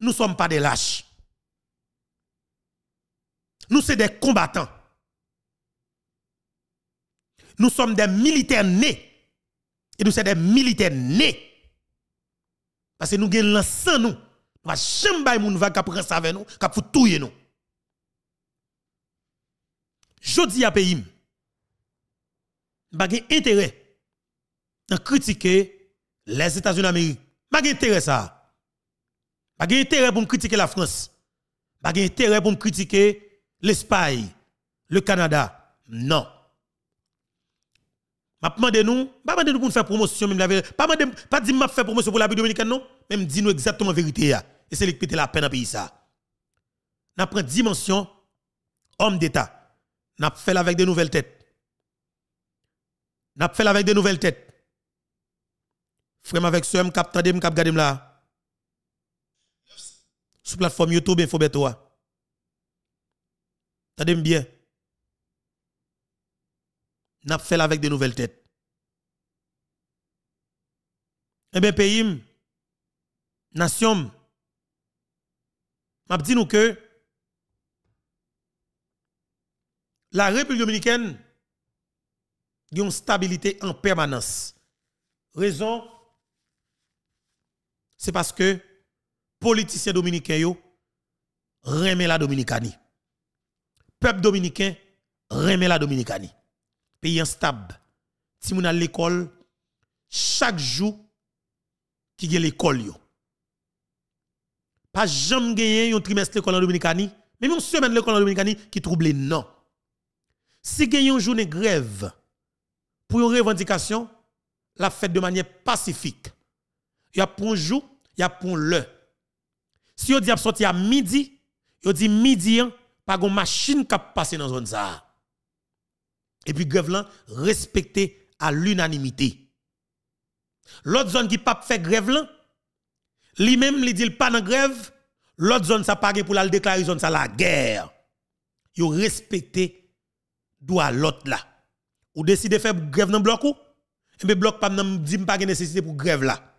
Nous ne sommes pas des lâches. Nous sommes des combattants. Nous sommes des militaires nés. Et nous sommes des militaires nés. Parce que nous avons sans nous. Nous ne jamais nous va prendre ça avec nous, qui tout nous. Je dis à pays, je n'ai intérêt à critiquer les États-Unis d'Amérique, pas terre ça. Pas intérêt pour me critiquer la France. Pas intérêt pour me critiquer l'Espagne, le Canada. Non. M'a demandé nous, pas demandé nous pour faire promotion même la Pas demandé pas dit m'a faire promotion pour la dominicaine non, même dis nous exactement la vérité Et c'est péter la peine dans pays ça. N'a prend dimension homme d'État. N'a fait avec de nouvelles têtes. N'a fait avec des nouvelles têtes frère avec ce m'cap tande, m'cap gade là. Sur plateforme YouTube, info T'as Tadem bien. N'a fait avec de nouvelles têtes. Eh bien, pays, nation, m'a dit nous que la République dominicaine a une stabilité en permanence. Raison c'est parce que politiciens dominicains yo remet la Dominicanie. Peuple dominicain remet la Dominicanie. Pays instable. Si moun à l'école chaque jour qui gagne l'école yo. Pas jamais gagné un trimestre l'école en Dominicanie, même une semaine l'école en Dominicanie qui trouble non. Si un jour de grève pour une revendication, la fête de manière pacifique. Il y a pour un jour y a pour le. Si on dit a sorti a midi, yo dit midi an, hein, pas gon machine qui passe dans zone ça. Et puis grève là respecté à l'unanimité. L'autre zone qui pas fait grève là, lui même li dit pas dans grève, l'autre zone ça pas pour la déclarer zone ça la guerre. Yo respecté doit l'autre là. Ou décide de faire grève dans bloc ou et eh bien bloc pas dit pas nécessité pour grève là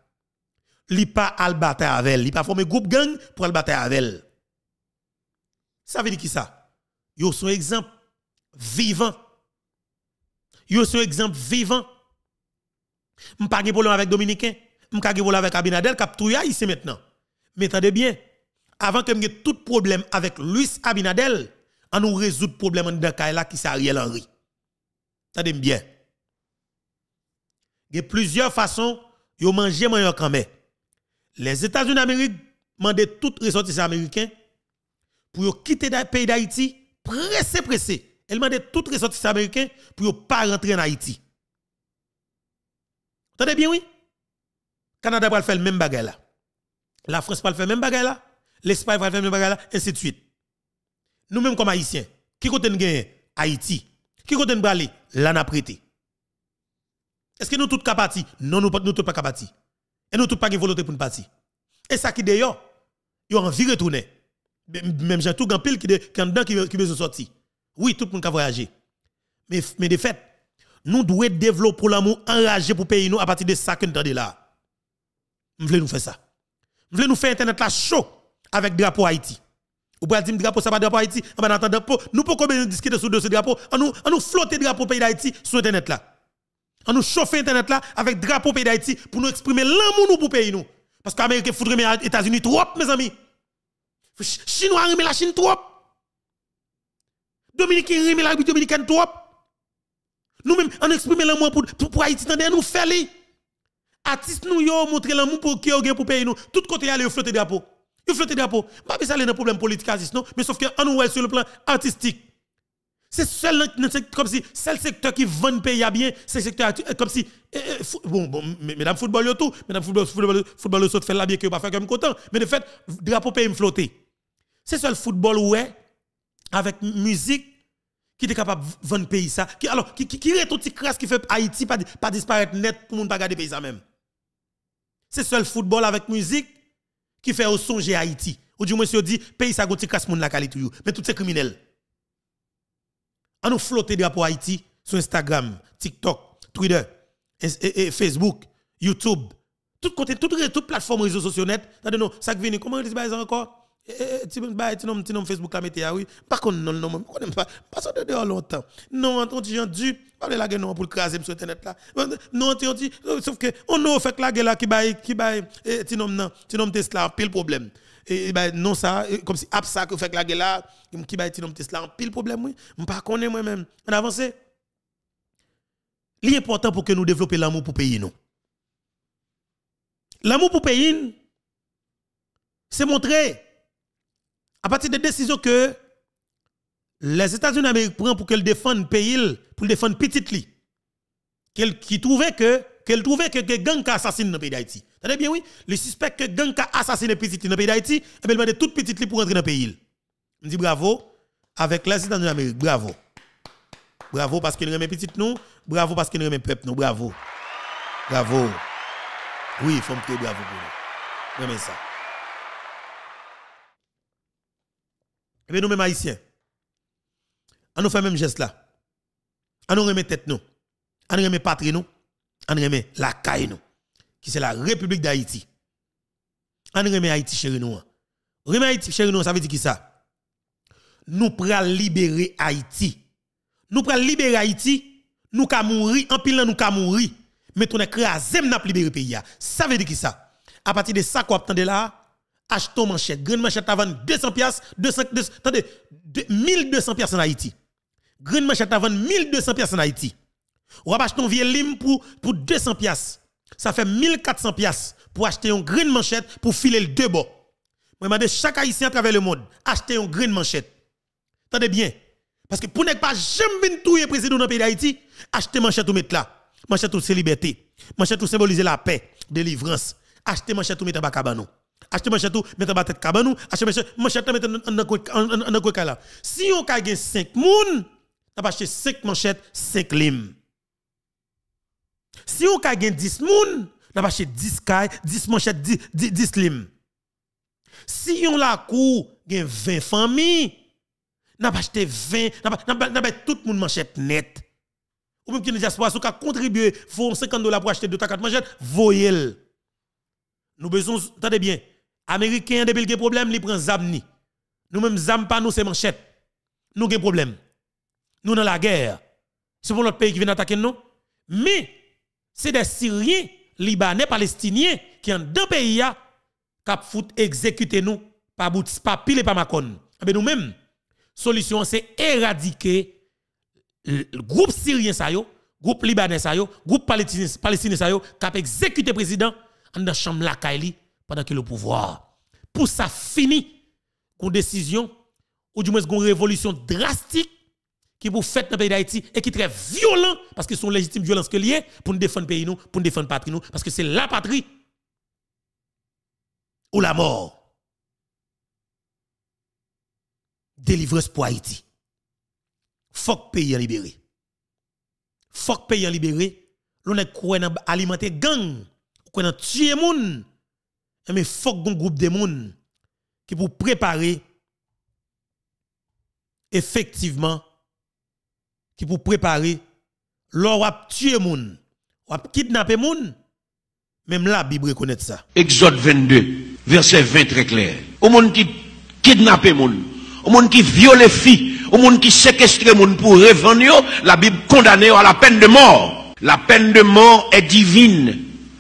li pas al bataille avec li pas former groupe gang pour al savez avec elle. Ça veut dire qui ça Yo son exemple vivant. Yo son exemple vivant. M'pa de problème avec dominicain, pas de problème avec Abinadel k'ap touya ici maintenant. Mais attendez bien, avant que ayons tout problème avec Luis Abinadel, on nous résout problème dans Kaila qui c'est Ariel Henry. Attendez bien. Il y a plusieurs façons de manger manioc quand même les États-Unis d'Amérique demandent toutes ressortissant américains pour quitter le pays d'Haïti, pressé, pressé. Elle demandent les ressortissant américains pour ne pas rentrer en Haïti. Vous entendez bien, oui? Canada va faire le même bagage là. La France va faire le même bagage là. L'Espagne va faire le même bagage là, ainsi de suite. Nous-mêmes, comme Haïtiens, qui côté nous gagner? Haïti. Qui côté nous aller? L'an Est-ce que nous tous capables? Non, nous ne sommes pas capables. Et nous tout pas de volonté pour nous partir. Et ça qui d'ailleurs, ils ont envie de retourner. Même j'ai tout pile qui en dedans qui veut sortir. Oui, tout le monde a voyagé. Mais, mais de fait, nous devons développer l'amour enragé pour pays nous à partir de ça que nous là. Nous voulons nous faire ça. Nous voulons nous faire Internet là chaud avec drapeau Haïti. Ou pas dire drapeau, ça pas drapeau Haïti. Ah, ben, nous pouvons discuter sur ce drapeau. nous, on nous flotter drapeau pays d'Haïti sur Internet là. On nous chauffe Internet là avec drapeau pays d'Haïti pour nous exprimer l'amour nous pour pays nous. Parce qu'Amérique foudre les États-Unis trop, mes amis. Chinois remet la Chine trop. Dominicain remet la République dominicaine trop. Nous-mêmes, on exprime l'amour pour, pour, pour Haïti, tendez, nous faisons. Artistes nous montrent l'amour pour qui nous. pour pays nous. Tout côté aller flotter drapeau. au flotter drapeau. Pas besoin d'aller problème politique artiste non, mais sauf que on nous sur le plan artistique. C'est seul comme si seul secteur qui vend pays bien, c'est secteur comme si eh, eh, bon bon mesdames football tout, mesdames football football football saute fait la bien que pas faire comme content, mais de fait drapeau pays flotter. C'est seul football ouais avec musique qui est capable de vendre pays ça qui alors qui qui, qui est crasse qui fait Haïti pas disparaître net pour monde pas garder pays ça même. C'est seul football avec musique qui fait au songer Haïti. Ou du moins si on dit pays ça gonti crasse monde la qualité mais tout c'est criminel. On nous flotter pour Haïti sur Instagram, TikTok, Twitter, et, e, e, Facebook, YouTube, tout côté, toute plateforme réseaux sociaux net, nous, ça vient, comment ils disent encore? Tu me tu nom Facebook oui. Par contre, non, non, je ne pas, pas de longtemps. Non, entendu du, pas de la pour le craser sur Internet là. Non, entendu sauf que, on a fait la gueule là qui baille, qui baille, tu nom, non, tu Tesla, pile problème et ben non ça comme si Apsa, ça que fait que la gueule là qui va être dans test là en pile problème oui pas connais moi même on avance l'important pour que nous développions l'amour pour pays non. l'amour pour pays c'est montrer à partir des décisions que les États-Unis d'Amérique prennent pour qu'elle défendent pays pour défendre petite li qui trouvait que qu'elle trouvait que les gangs assassiné dans le pays d'Haïti. Tenez bien, oui. le suspect que gang a assassiné petit dans le pays d'Haïti, eh ben, elle demande toute petite pour rentrer dans le pays. Je dis bravo, avec l'incident de l'Amérique, bravo. Bravo parce que nous petite nous, bravo parce que nous peuple nous, bravo. Bravo. Oui, il faut me bravo pour nous. Nous ça. Et eh bien, nous, même haïtiens, on nous fait même geste là. On nous remet tête nous. On nous remet patrie nous en remet la caille nous, qui c'est la République d'Haïti. en remet Haïti chez nous. Remet Haïti chez nous, ça veut dire qui ça? Nous pral libérer Haïti. Nous pral libérer Haïti, nous ka mourir, en pile nous ka mourir. Mais ton écrasé n'a libérer pays Ça veut dire qui ça? À partir de ça quoi Attendez là, achetons manchette, grande manchette avant 200 pièces, 200 attendez, 1200 pièces en Haïti. Grande manchette avant 1200 pièces en Haïti. Ou acheter un vieux lim pour, 200 pièces. Ça fait 1400 pièces pour acheter un green manchette pour filer le deux bords. Moi, demande chaque haïtien à travers le monde, acheter un green manchette. Tendez bien. Parce que pour ne pas jamais tout le président dans le pays d'Haïti, acheter manchette ou mettre là. Manchette ou c'est liberté. Manchette ou symboliser la paix, délivrance. Acheter manchette ou mettre en cabanon. Acheter manchette ou mettre en tête cabanon. Achetez manchette, manchette ou mettre en là. Si on a 5 moun, on a acheté 5 manchettes, 5 limes. Si on a 10 moun, on pas acheter 10 cailles, 10 manchettes, 10, 10, Si on la a 20 familles, on pas acheter 20, on acheté tout moun monde manchette net. Ou même qui diaspora, si on a contribué, 50 dollars pour acheter 2 4 manchettes, voyez Nous besoin, attendez bien, Américains, depuis le problème, ils prennent Zamni. nous même Zam pas nous, c'est manchette. Nous avons problème. Nous dans la guerre. C'est pour notre pays qui vient attaquer nous. Mais, c'est des Syriens, Libanais, Palestiniens qui ont deux pays qui cap foot exécuter nous pas bout pas pile et pas macon. Eh ben, nous mêmes solution c'est éradiquer le groupe syrien le groupe libanais le groupe palestinien qui ça yo cap président en dans chambre la pendant que le pouvoir. Pour ça fini qu'on décision ou du moins une révolution drastique qui pour fête dans le pays d'Haïti et qui très violent parce que sont légitime violence que lié pour nous défendre pays nous, pour nous défendre patrie nous, parce que c'est la patrie ou la mort. délivreuse pour Haïti. Fok pays en libéré. Fok pays en libéré. L'on est quoi alimenter gang, quoi dans tuer gens eh, Mais fok un groupe de monde qui pour préparer effectivement qui pour préparer l'on tuer moun, va kidnapper moun. Même la Bible reconnaît ça. Exode 22, verset 20 très clair. Au monde qui kidnappe moun, au monde qui viole filles, au monde qui séquestre moun pour revenir, la Bible condamne à la peine de mort. La peine de mort est divine.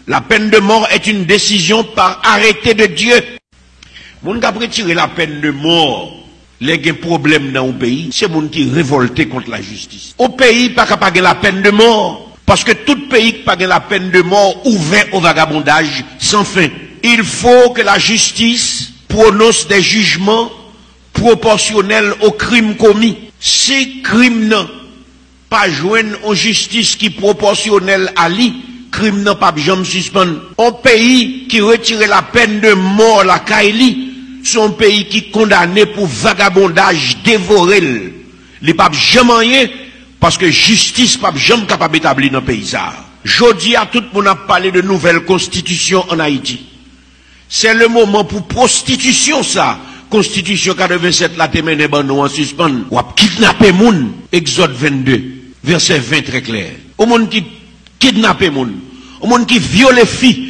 La peine de mort est une décision par arrêté de Dieu. Moun qui a la peine de mort, les problèmes dans le pays, c'est monde qui révolté contre la justice. Au pays, pas capable la peine de mort. Parce que tout pays qui pas la peine de mort ouvert au vagabondage sans fin. Il faut que la justice prononce des jugements proportionnels aux crimes commis. Si ne jouent pas joindre en justice qui proportionnelle à lui, crime n'a pas jamais suspendre. au pays qui retire la peine de mort la Kaili, son pays qui est condamné pour vagabondage, dévorer. Les papes jamais rien, parce que justice pas jamais capable d'établir dans le pays. Jodi à tout le monde a parlé de nouvelle constitution en Haïti. C'est le moment pour prostitution ça. Constitution 87 la est ban nous en suspend. Ou kidnapper moun. Exode 22, verset 20 très clair. Au monde qui kidnappe moun, au monde qui viole filles,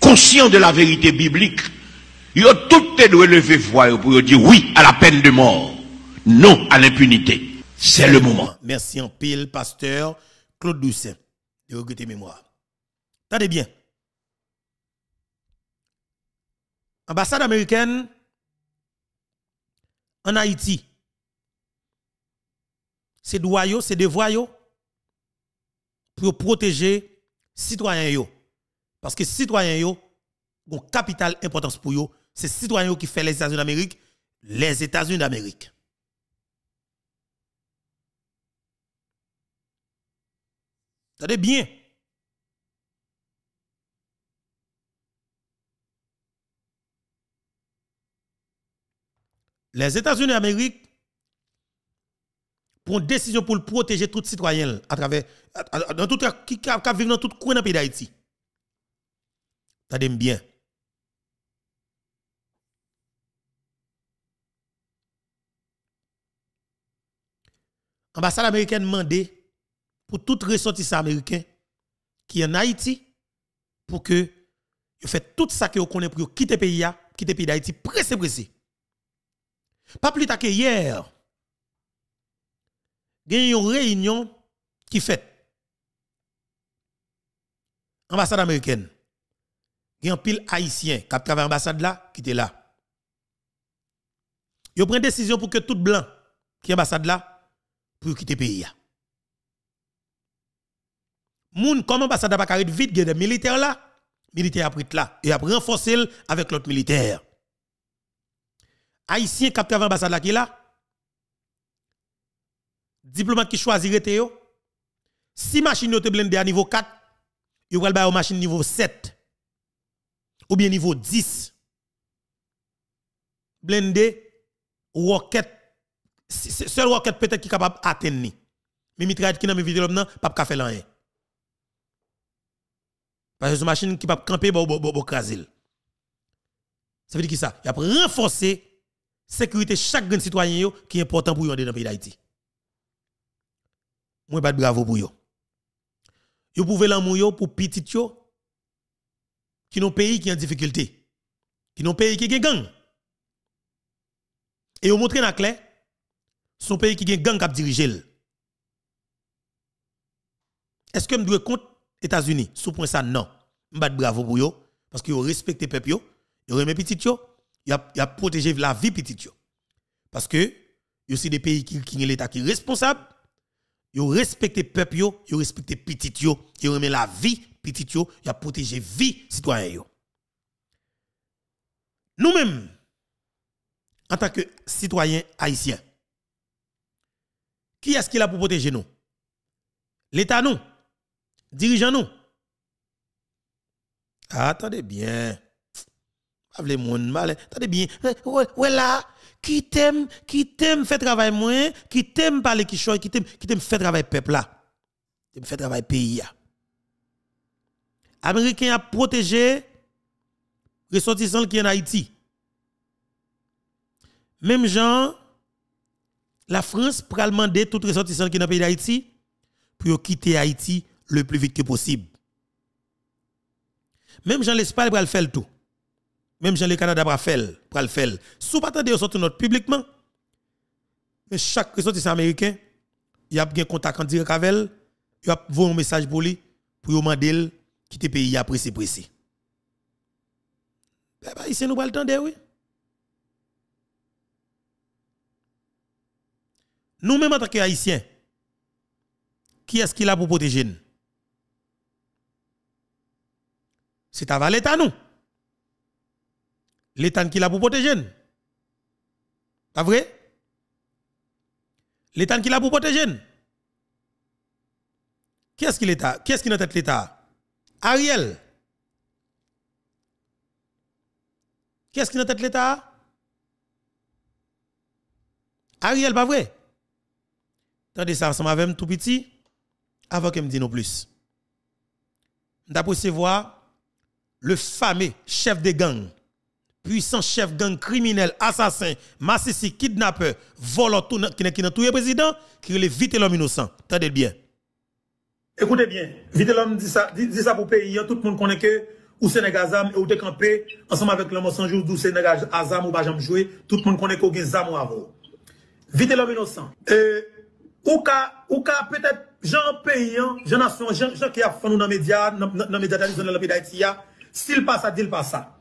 conscient de la vérité biblique, ils ont tout doit lever voix pour dire oui à la peine de mort, non à l'impunité. C'est le moment. Merci en pile, pasteur Claude Doucet, de regretter mémoire. Tenez bien. Ambassade américaine en Haïti. C'est droit, c'est devoir pour protéger les citoyens. Parce que citoyens yo, ont capital importance pour eux. C'est citoyens qui fait les États-Unis d'Amérique, les États-Unis d'Amérique. Attendez bien. Les États-Unis d'Amérique prennent décision pour protéger tout citoyen à travers dans tout qui vivent dans tout coin pays d'Haïti. Tadem bien. Ambassade américaine mandé pour tout ressortissant américain qui est en Haïti pour que vous fait tout ça que vous connaissez pour quitter le pays, quitter pays d'Haïti, pressé, pressé. Pas plus tard que hier, il y a une réunion qui fait. Ambassade américaine il y a un pile haïtien qui a ambassade l'ambassade là, qui était là. pris une décision pour que tout blanc qui est ambassade là, pour quitter le pays. Moun, comme ambassade pas carré vite, il y des militaires là, militaires après là, et après renforcer avec l'autre militaire. Haïtien qui travers ambassade l'ambassade là qui est là, diplomate qui choisit rete yo, si machine yo te blende à niveau 4, yo pral ba machine niveau 7 ou bien niveau 10. Blender. rocket, seul rocket peut-être qui est capable d'atteindre. Mais mitraille qui n'a pas vidéo là, pas faire rien. Hein. Parce que c'est une machine qui peut camper au Brésil Ça veut dire qui ça Il a renforcer sécurité de chaque grand citoyen qui est important pour vous dans le pays d'Haïti. Moi pas bravo pour vous. vous pouvez l'amour pour petit qui n'ont pays qui en difficulté, qui n'ont pays qui ont gang. Et on montre la clé, son pays qui ont gang qui le Est-ce que êtes dois compte États-Unis sous point ça non. Je bravo pour eux parce qu'ils ont respecté peuple, ils ont aimé petit ils ont protégé la vie petit Parce que y a aussi des pays qui qui l'état qui est responsable, ils ont respecté peuple, ils ont respecté petit ils ont aimé la vie petit yo, y a protégé vie citoyen Nous-mêmes, en tant que citoyens haïtiens, qui est-ce qu'il a pour protéger nous? L'État nous? Dirigeant nous? Ah, attendez bien. avle moun, mal, hein. attendez bien. Hein, ouais là, qui t'aime, qui t'aime faire travail moins, qui t'aime parler qui choy, qui t'aime, qui faire travail peuple là. T'aime faire travail pays là. Américains a protégé ressortissants qui en Haïti. Même Jean, la France pral mandé tout ressortissant qui dans le pays d'Haïti pour quitter Haïti le plus vite que possible. Même Jean l'Espagne pral faire tout. Même jean le Canada pral faire pral faire. Sous pas de sortir notre publiquement. Mais chaque ressortissant américain, il y a un contact en direct avec elle, il y a un message pour lui pour demander Ki te peyi apresi-presi. Eh Bebe, haisyen nou baltande we. Nou men matake haisyen. Ki eski la pou potegen? Se ta va l'Etat nou? L'Etat nki la pou potegen? Ta vre? L'Etat nki la pou potegen? Ki eski l'Etat? Ki eski nan tete l'Etat a? Ariel. Qu'est-ce qui est en tête l'État Ariel, pas vrai Tandis ça ensemble avec tout petit, avant que me dise non plus. D'après ce voir le fameux chef de gang, puissant chef gang criminel, assassin, massiciste, kidnappeur, volant, qui n'a tout le président, qui est vite l'homme innocent. Tandis bien. Écoutez bien, vite l'homme dit ça, dit, ça pour pays, hein. tout le monde connaît que ou Sénégal Azam et ou te campé ensemble avec l'homme sans jour d'où Sénégal Azam ou Bajam joué, tout le monde connaît qu'on gagne Zam ou Vite l'homme innocent. ou ka, ou ka peut-être gens pays, gens hein. nation, gens qui a fait dans les médias, dans les médias dans le pays d'Haïti, s'il passe ça, dit pas ça.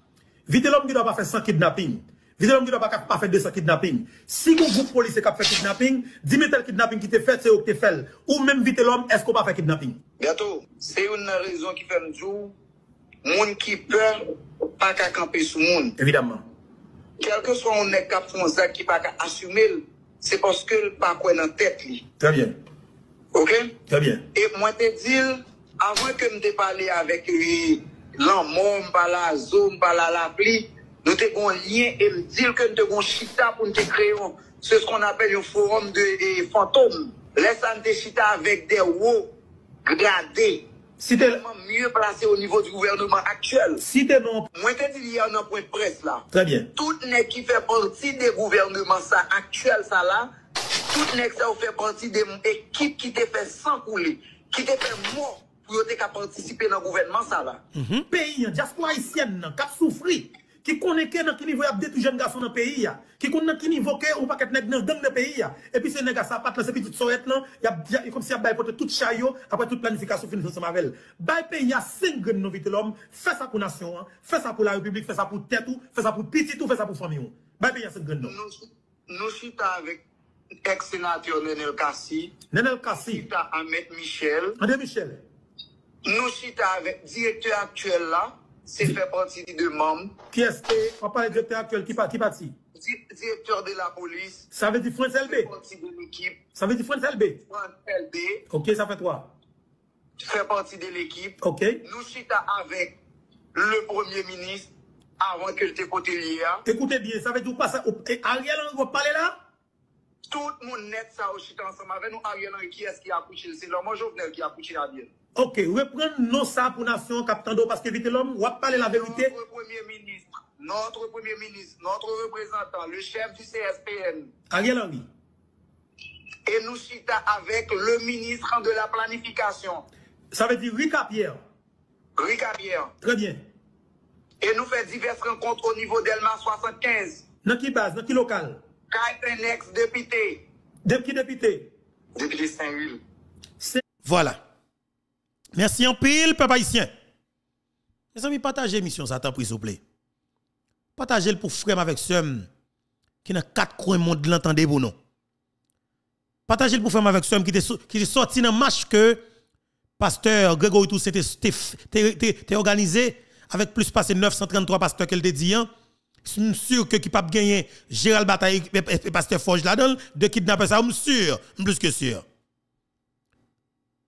Vite l'homme qui doit pas faire sans kidnapping. Vidéo ne n'a pas faire de sa kidnapping. Si vous groupe de police qui fait kidnapping, dis-moi tel kidnapping qui te fait, c'est au que fait. Ou même vite l'homme, est-ce qu'on pas fait kidnapping? Bientôt, c'est une raison qui fait le jour, monde qui peur, pas qu'à camper sur monde. Évidemment. Quel que soit on est cap ça qui pas qu'à assumer, c'est parce que le pas quoi dans tête lui. Très bien. OK? Très bien. Et moi te dis, avant que me parler avec lui, l'homme, la zoom, m'bala, la pli, nous avons un lien et me dire que nous avons chita pour nous créer ce qu'on appelle un forum de fantômes. laisse nous des chita avec des hauts gradés. C'est tellement mieux placé au niveau du gouvernement actuel. Si t'es bon. Moi, t'ai dit a un point de presse là. Très bien. Tout n'est qui fait partie des gouvernement ça, actuel ça là, tout n'est ça fait partie des équipes qui te fait sans couler, qui te fait mort pour participer dans le gouvernement ça là. Mhm. Pays, diaspora haïtienne, qui a souffert qui connaît dans quel niveau il y a des jeunes garçons dans le pays, qui connaît dans quel niveau que ou pas qu'être dans le pays, et puis ces n'est ça pas de petites petit là, il y a comme si il y a pour tout chaillot après toute planification finie ensemble avec elle. Il pays a cinq grandes novités l'homme, fais ça pour la nation, hein. fais ça pour la République, fais ça pour tête tout, fais ça pour petit tout, ça pour famille. Il y a cinq grandes. Nous nous sommes avec ex-sénateur Nenel Kassi. Nenel Kassi. avec Michel. Michel. Nous sommes avec directeur actuel là c'est fait partie de membres. Qui est-ce On parle du directeur actuel, qui parti parti Directeur de la police. Ça veut dire France LB. Ça veut dire France LB. France LB. Ok, ça fait Tu fais partie de l'équipe. Ok. Nous chita avec le premier ministre avant que je t'écoute l'IA. Écoutez bien, ça veut dire pas ça Ariel, on va parler là tout le nous net sa ou nous, avec nous qui est qui qui a qui C'est l'homme c'est l'homme qui a a la Ariel Ok, reprenons non pour nation, nation kapitan parce que vite l'homme vous parler la vérité. Notre premier ministre, notre premier ministre, notre représentant, le chef du CSPN. Ariel Henry. Et nous chita avec le ministre de la planification. Ça veut dire Rika Pierre. Rika Pierre. Très bien. Et nous faisons diverses rencontres au niveau d'Elma 75. Dans qui base, Dans qui local Quatre ex-députés. Depuis député? Depuis saint 000. Voilà. Merci en pile, papa haïtien. Mes amis, partagez l'émission, ça t'en s'il vous plaît. Partagez-le pour frère avec ceux qui n'ont quatre coins de monde l'entendez pour nous. Partagez-le pour frère avec ceux qui sont sorti dans le match que pasteur Grégory Toussaint était organisé avec plus de 933 pasteurs qu'elle dédiant je suis sûr que qui peut gagner Gérald Bataille et Pasteur Forge là-dedans, de kidnapper ça, je suis sûr, plus que sûr.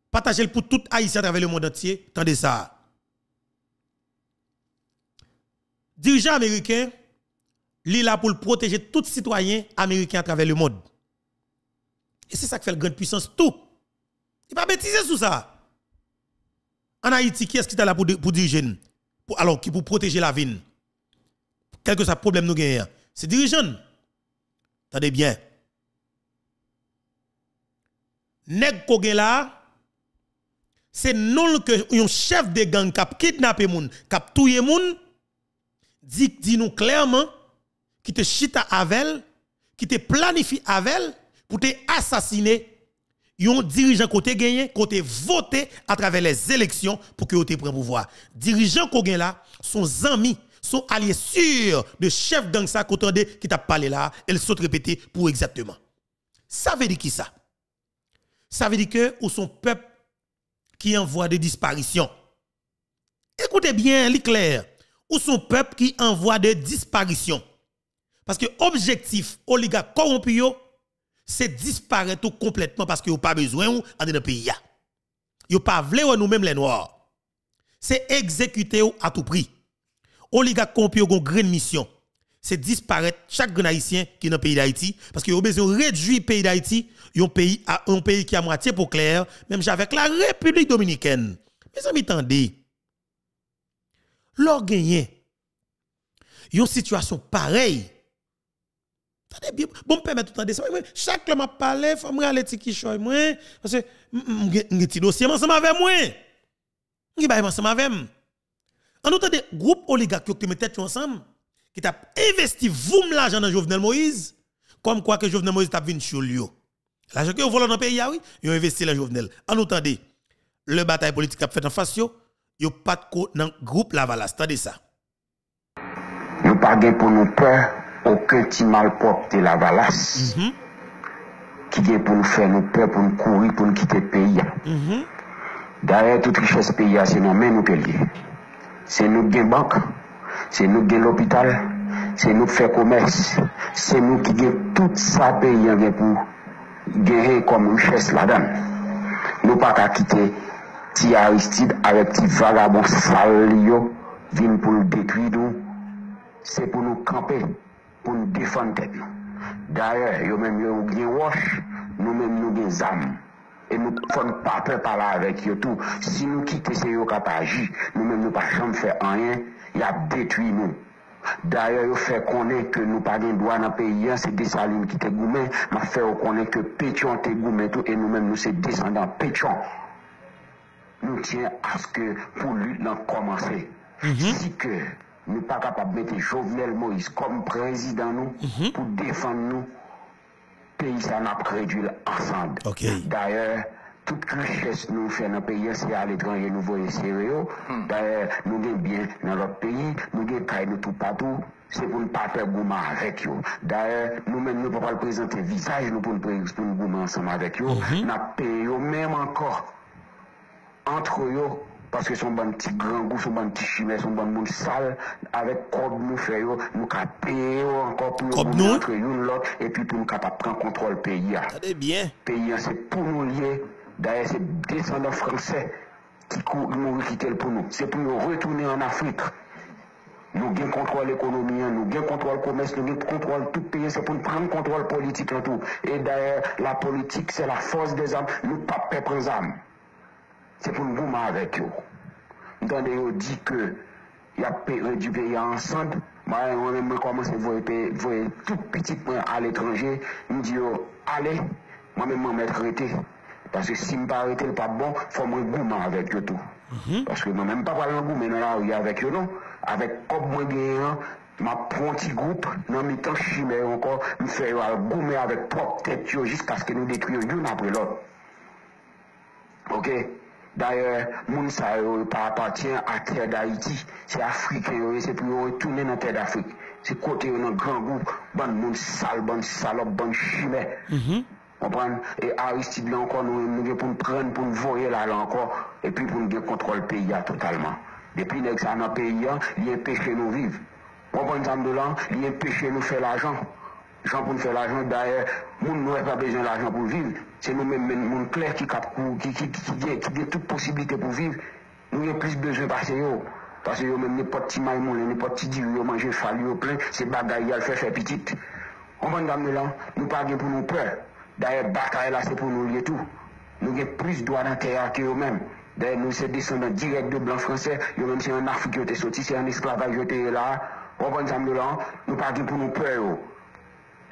Partagez-le pour tout Haïtien à travers le monde entier, tendez ça. Dirigeant américain, il est là pour protéger tout citoyens américains à travers le monde. Et c'est ça qui fait la grande puissance, tout. Il pas bêtiser sous ça. En Haïti, qui est-ce qui est là pour, diriger? alors, qui pour protéger la ville? quel que soit le problème nous gagnons, c'est dirigeant. Attendez bien. Nèg ko là, c'est non que un chef de gang qui a kidnappé moun, qui a moun, dit dit nous clairement qui te chita avec qui te planifie avec pour te assassiner un dirigeant côté gagné, côté voté à travers les élections pour que te prenne pouvoir. Dirigeants qu'on là sont amis sont alliés sûrs de chef gang ça qui t'a parlé là, elle sont répétées pour exactement. Ça veut dire qui ça Ça veut dire que ou son peuple qui envoie de disparitions. Écoutez bien, l'éclair. Ou son peuple qui envoie de disparition. Parce que objectif oligarque corrompu c'est disparaître complètement parce qu'ils n'ont pas besoin ou en dans pays. Ils pas nous-mêmes les noirs. C'est exécuter à tout prix oligarque corrompu ont grande mission. C'est disparaître chaque grand haïtien qui est dans le pays d'Haïti parce qu'ils ont besoin de réduire le pays d'Haïti, un pays à un pays qui a moitié pour clair, même avec la République dominicaine. Mes amis, attendez. L'or gagné. Une situation pareille. Attendez bien, bon me permettre de Chaque fois que il faut me aller tiki moi parce que j'ai un dossier ensemble avec moi. Je vais ensemble avec moi. En outre, des groupes oligarques qui ont tête ensemble, qui t'a investi voum l'argent dans Jovenel Moïse, comme quoi que Jovenel Moïse t'a venu sur lui. L'argent que vous volé dans le pays, ah oui, ils ont investi dans Jovenel. En outre, le bataille politique a fait en face, ils a pas de dans le groupe Lavalas. Attendez ça. Nous pas pour nous peur aucun petit malpropre de Lavalas. Mm Qui vient pour nous faire nous peur, pour nous courir, pour nous quitter le pays. Mm -hmm. Derrière toute richesse pays, c'est nous-mêmes nous payons. Se nou gen bank, se nou gen l'opital, se nou fe komers, se nou ki gen tout sa pe yon gen pou gen he kon mou ches la dan. Nou pa ta kite ti Aristide, ale ti Vagabou, sal yo vin pou l dekwi dou. Se pou nou kampe, pou nou defante bi. Da ye, yo menm yo gen wosh, nou menm nou gen zanm. E nou fon pape pala avek yo tou. Si nou kitese yo kapa aji, nou men nou pa chanme fe anyen, ya detui nou. Daye yo fe konen ke nou pa den doan anpe yon, se desalim ki te goumen, ma fe yo konen ke petyon te goumen tou, e nou men nou se desan dan petyon. Nou tiyen aske pou lut lan komanse. Mm-hmm. Si ke nou pa kapa bete Jovenel Moïse kom prezidan nou, mm-hmm. pou defan nou, pays ça n'a pas réduit ensemble. D'ailleurs, toute richesse nous fait dans le pays, c'est à l'étranger, nous voyons sérieux. Hmm. D'ailleurs, nous sommes bien dans notre pays, nous sommes caillés tout partout. C'est pour ne pas faire gouma avec vous. D'ailleurs, nous-mêmes, nous ne pouvons pas présenter visage, nous pour exposer goût ensemble avec vous. Mm -hmm. Nous même encore entre eux parce que son bon petit grand goût, son bandit petit chimère, son bon monde sale, avec comme nous faisons, nous caper encore pour nous entre l'autre et puis pour nous capables prendre contrôle du pays. Ah. bien. Pays, ah, c'est pour nous lier. D'ailleurs, c'est descendants français qui nous quitté pour nous. C'est pour nous retourner en Afrique. Nous avons contrôle économique, ah, nous avons contrôle commerce, nous avons contrôle tout le pays, c'est pour nous prendre contrôle politique en tout. Et d'ailleurs, la politique, c'est la force des âmes, nous ne pas prendre les armes. se pou nou gouman avèk yo. Mwen kande yo di ke ya pe rejubè ya ansan, mwen mwen mwen kwa mwen se voye tout petit mwen al etranje, mwen di yo, ale, mwen mwen mwen mètrete. Pase si mwen mètrete lè pa bon, fò mwen gouman avèk yo tou. Pase mwen mèmen pa wale an goumen nan la ou ya avèk yo nou. Avèk kop mwen gèye an, mwen pronti goup, nan mwen tanshi mè an kon, mwen fè yo a goumen avèk prop tèk yo jist paske nou dèkriyo yon apè lò. Okè? D'ailleurs, sa ne pas appartient à terre d'Haïti. C'est africain, c'est pour retourner dans la terre d'Afrique. C'est côté dans grand groupe, bon moun sale, de salope, bon mhm. chimé. Et Aristide, là encore, nous, nous, pour nous prendre, pour nous voyer là, encore, et puis pour nous contrôler le pays totalement. Depuis que ça dans le pays, il empêche nous vivre. Bon, de là, il nous faire l'argent gens pour nous l'argent l'argent, nous nous pas besoin d'argent pour vivre. C'est nous-mêmes, nous qui qui qui qui qui toutes possibilités pour vivre. Nous Parce que nous parce que yo. que yo ne pas petits petit ne plein, c'est de nous On nous nous Nous pour nous nous c'est pour nous nous, tout. tout. Nous plus plus de Nous dans nous que nous nous de nous français. yo même nous un Afrik qui était sorti, nous un jeté Nous nous nous nous parlons pour nous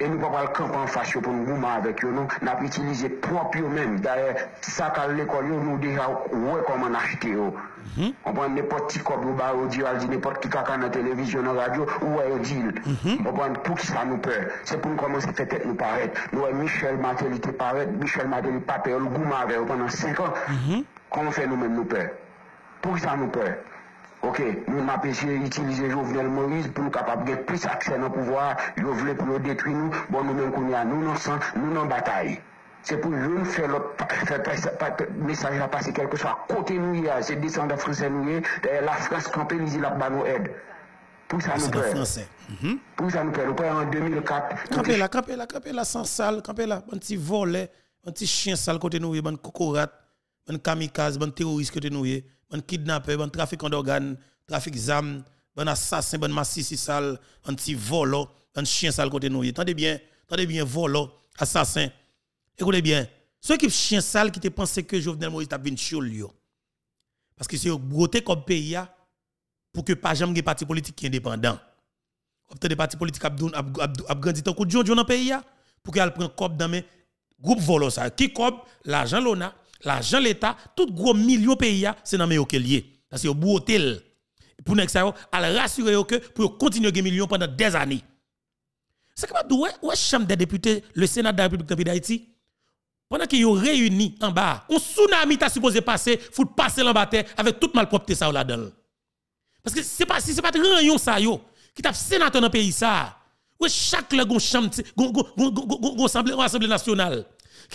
E nou pa pa l'kampan fasyon pou nou gouman avek yo nou, na pou itilize prop yo men, daye sa kal l'ekon yo nou deja wè koman achite yo. Mhm. Opan, nepot ti kop nou ba ou diwal di, nepot ti kakan na televizyon ou radio, ou wè yo di lout. Mhm. Opan, pou ki sa nou pè, se pou nou koman se fè tèt nou paret, nou wè Michel Matelite paret, Michel Matelite pape, ou l'gouman avek yo pendant 5 an, konon fè nou men nou pè. Pou ki sa nou pè? Ok, nous m'empêcher d'utiliser Jovenel Moïse pour nous capable de plus accès au pouvoir. Ils veulent pour nous détruire nous. Bon, nous même qu'on y nous, non sang, nous, non bataille. C'est pour nous faire le message à passer quelque chose. Côté nous, c'est descendre français nous, la France campée, ils la nous aide. Pour ça nous perd. Mhm. Pour ça nous faire, Nous en 2004. Campé là, campé là, campé là, sans salle, campé là, un petit volet, un petit chien sale côté nous, un cocorate, un kamikaze, un terroriste côté nous bon kidnapper, bon trafic d'organes, trafic d'armes, bon assassin, bon massif, sale, petit volo, bon chien sale côté nous. Tendez bien, tendez bien, volo, assassin. Écoutez bien, ceux qui chien sale qui te pensait que Jovenel Moïse t'a venu sur Parce que c'est broté comme pays ah, pour que pas jamais parti politique qui indépendant. Obtenir des partis politiques qui abdou, tant que abdou, dans pays ah, pour qu'elle prenne cop dans abdou, groupe volo ça. Qui cop l'argent l'on a l'argent l'État, tout gros million pays, hein, c'est dans mes lié. Parce que au bout hôtel, pour nous à rassurer que pour continuer à gagner millions pendant des années. C'est comme d'où est chambre des députés, le Sénat de la République d'Haïti, pendant qu'ils ont réuni en bas, un tsunami t'a supposé passer, faut passer bas avec toute malpropreté ça là-dedans. Parce que c'est pas si c'est pas rien ça yo qui t'a sénateur dans pays ça. chaque le qu'on chambre assemblée nationale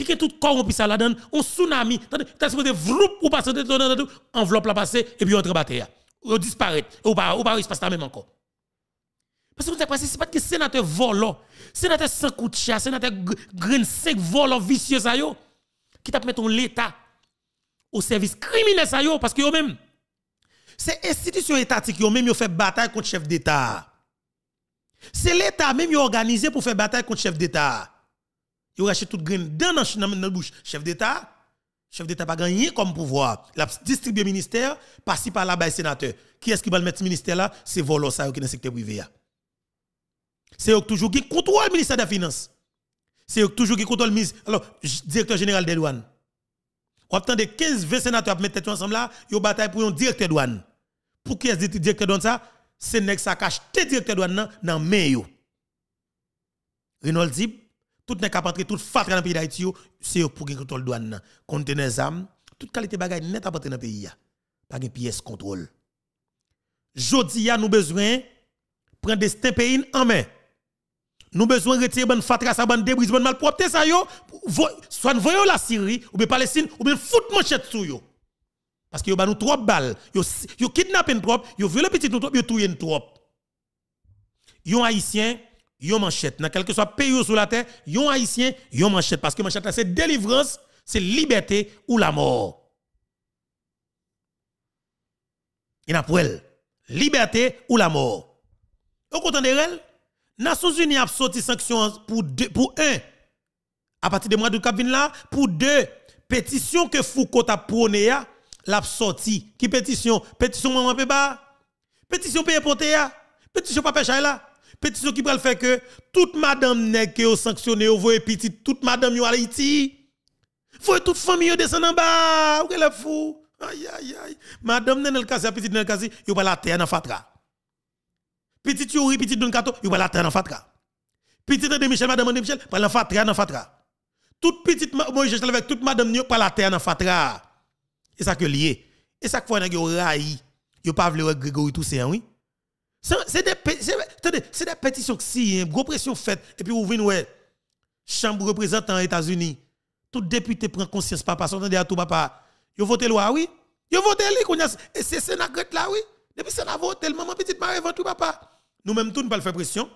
qui est tout corrompu ça la donne un tsunami t'as supposé vroup ou passer enveloppe la passer et puis on bataille ou disparaître ou pas ou pas passe ça même encore parce que vous avez c'est pas que sénateur volant oh. sénateur sans coup de chat sénateur grain 5 volant vicieux ça yo qui t'a mettre l'état au service criminel ça yo parce que eux même c'est institution étatique yo même yo fait bataille contre chef d'état c'est l'état même est organisé pour faire bataille contre chef d'état il rachète toute graine dans la bouche chef d'État. Chef d'État pas gagné comme pouvoir. Il a distribué ministère, passé par là bas sénateur. Qui est-ce qui va le mettre ministère là C'est Volo ça qui est dans secteur privé. C'est toujours qui contrôle le ministère des Finances. C'est toujours qui contrôle le ministre. Alors, directeur général des douanes. On attend 15-20 sénateurs mettre tête ensemble là, ils bataille pour un directeur douane. Pour qui est-ce que directeur douane ça C'est nèg ça cache directeur douane dans main yo. Renault tout n'est qu'à rentrer, tout fatra dans le pays d'Haïti, c'est pour le contrôle douane. conteneurs âmes, toute qualité bagaille net à rentrer dans le pays. Pas de pièce contrôle. Jodi, nous besoin prendre des pays en main. Nous besoin retirer bonne fatra, sa bonne débris, bonne malpropreté, ça yo. Soit nous la Syrie, ou bien Palestine, ou bien fout manchette sous yo. Parce que yo ba nous trois balles. Yo, kidnappent kidnappé trop, yo violé petit trop, yo touye trop. Yon haïtien, yon manchette. Dans quel que soit pays ou sous la terre, yon haïtien, yon manchette. Parce que manchette, c'est délivrance, c'est liberté ou la mort. Il a pour elle. Liberté ou la mort. Yon comprenez elle? Nations Unies a sorti sanction pour, deux, pour un, à partir de mois de Cap là, pour deux, pétition que Foucault a prôné, l'a sorti. Qui pétition? Pétition Maman Peba, Pétition ya, Pétition Papa la pétition qui pral fait que toute madame nèg qui est sanctionnée, vous voyez petit toute madame yo à Haïti. Faut toute famille descend en bas, ou est fou. Aïe aïe aïe. Madame nan kasi casse petite nan casse, yo pas la terre dans fatra. Petite yo ri petit dans yo pas la terre dans fatra. Petite de Michel madame de Michel, pas la fatra nan fatra. Tout petite moi je avec toute madame yo pas la terre dans fatra. Et ça que lié. Et ça que faut Ray, yo raï. Yo pas vle Grégory Toussaint oui. C'est des, des pétitions qui une hein, grosse pression faite, et puis vous venez, ouais, Chambre représentant États-Unis, tout député prend conscience, papa, son à tout papa, vous votez loi, oui, vous votez lui, et c'est Sénat là, oui, depuis Sénat voté, le maman petite marée, vote tout papa. nous même tout ne pas faire pression.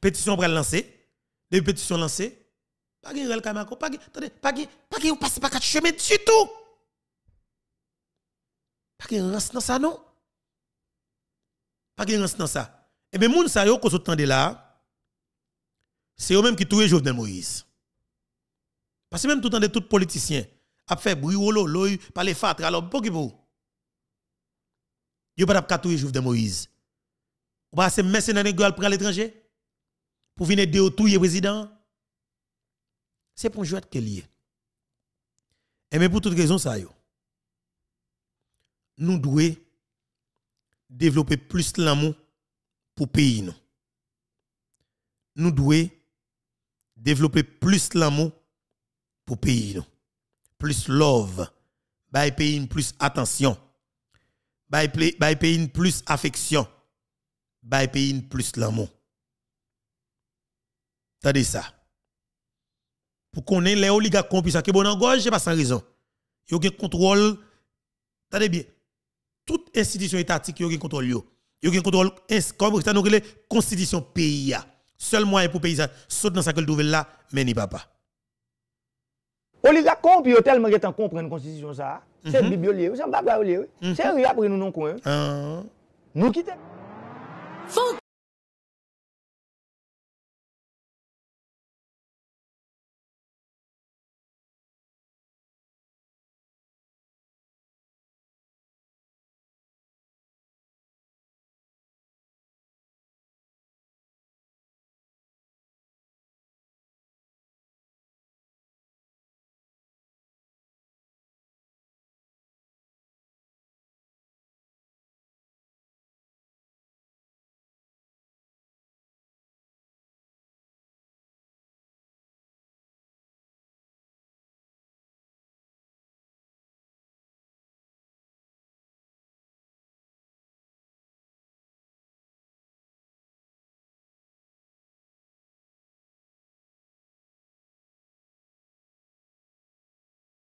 Pétition pour lancer, des pétitions lancées, pas de pas kamako, pas de, pas de, pas de, pas de chemin du tout. Pas de reste dans ça, non. Pas en rance dans ça. Et eh bien, moun sa yo, ko de là, c'est eux même qui touye Jovenel Moïse. Parce que même tout le temps de tout politicien, a fait bruit ou oh, l'oï, par les fatra, alors, pour qui pour? Yo pas d'ap katouye Jovenel Moïse. Ou pas se les qui à l'étranger? Pour venir de touye président? C'est pour jouer que lié. Et eh mais pour toute raison ça yo. Nous devons développer plus l'amour pour pays nous. Nous devons développer plus l'amour pour pays nous. Plus love, by pays plus attention, by pays plus affection, by plus l'amour. Tade ça. Pour qu'on ait les oligarques qui ça qui bon en gauche, pas sans raison. Ils ont contrôle. Tade bien toute institution étatique qui a contrôle. yo y a un contrôle, eh, comme ça, nous constitution pays. Seul moyen pour pays, saute dans sa que nouvelle là, mais ni papa. Oligarque, compte yo tellement de temps comprendre constitution ça. C'est le mhm. bibliolé, c'est un babla mhm. C'est un après nous non hein. ah. Nous quitter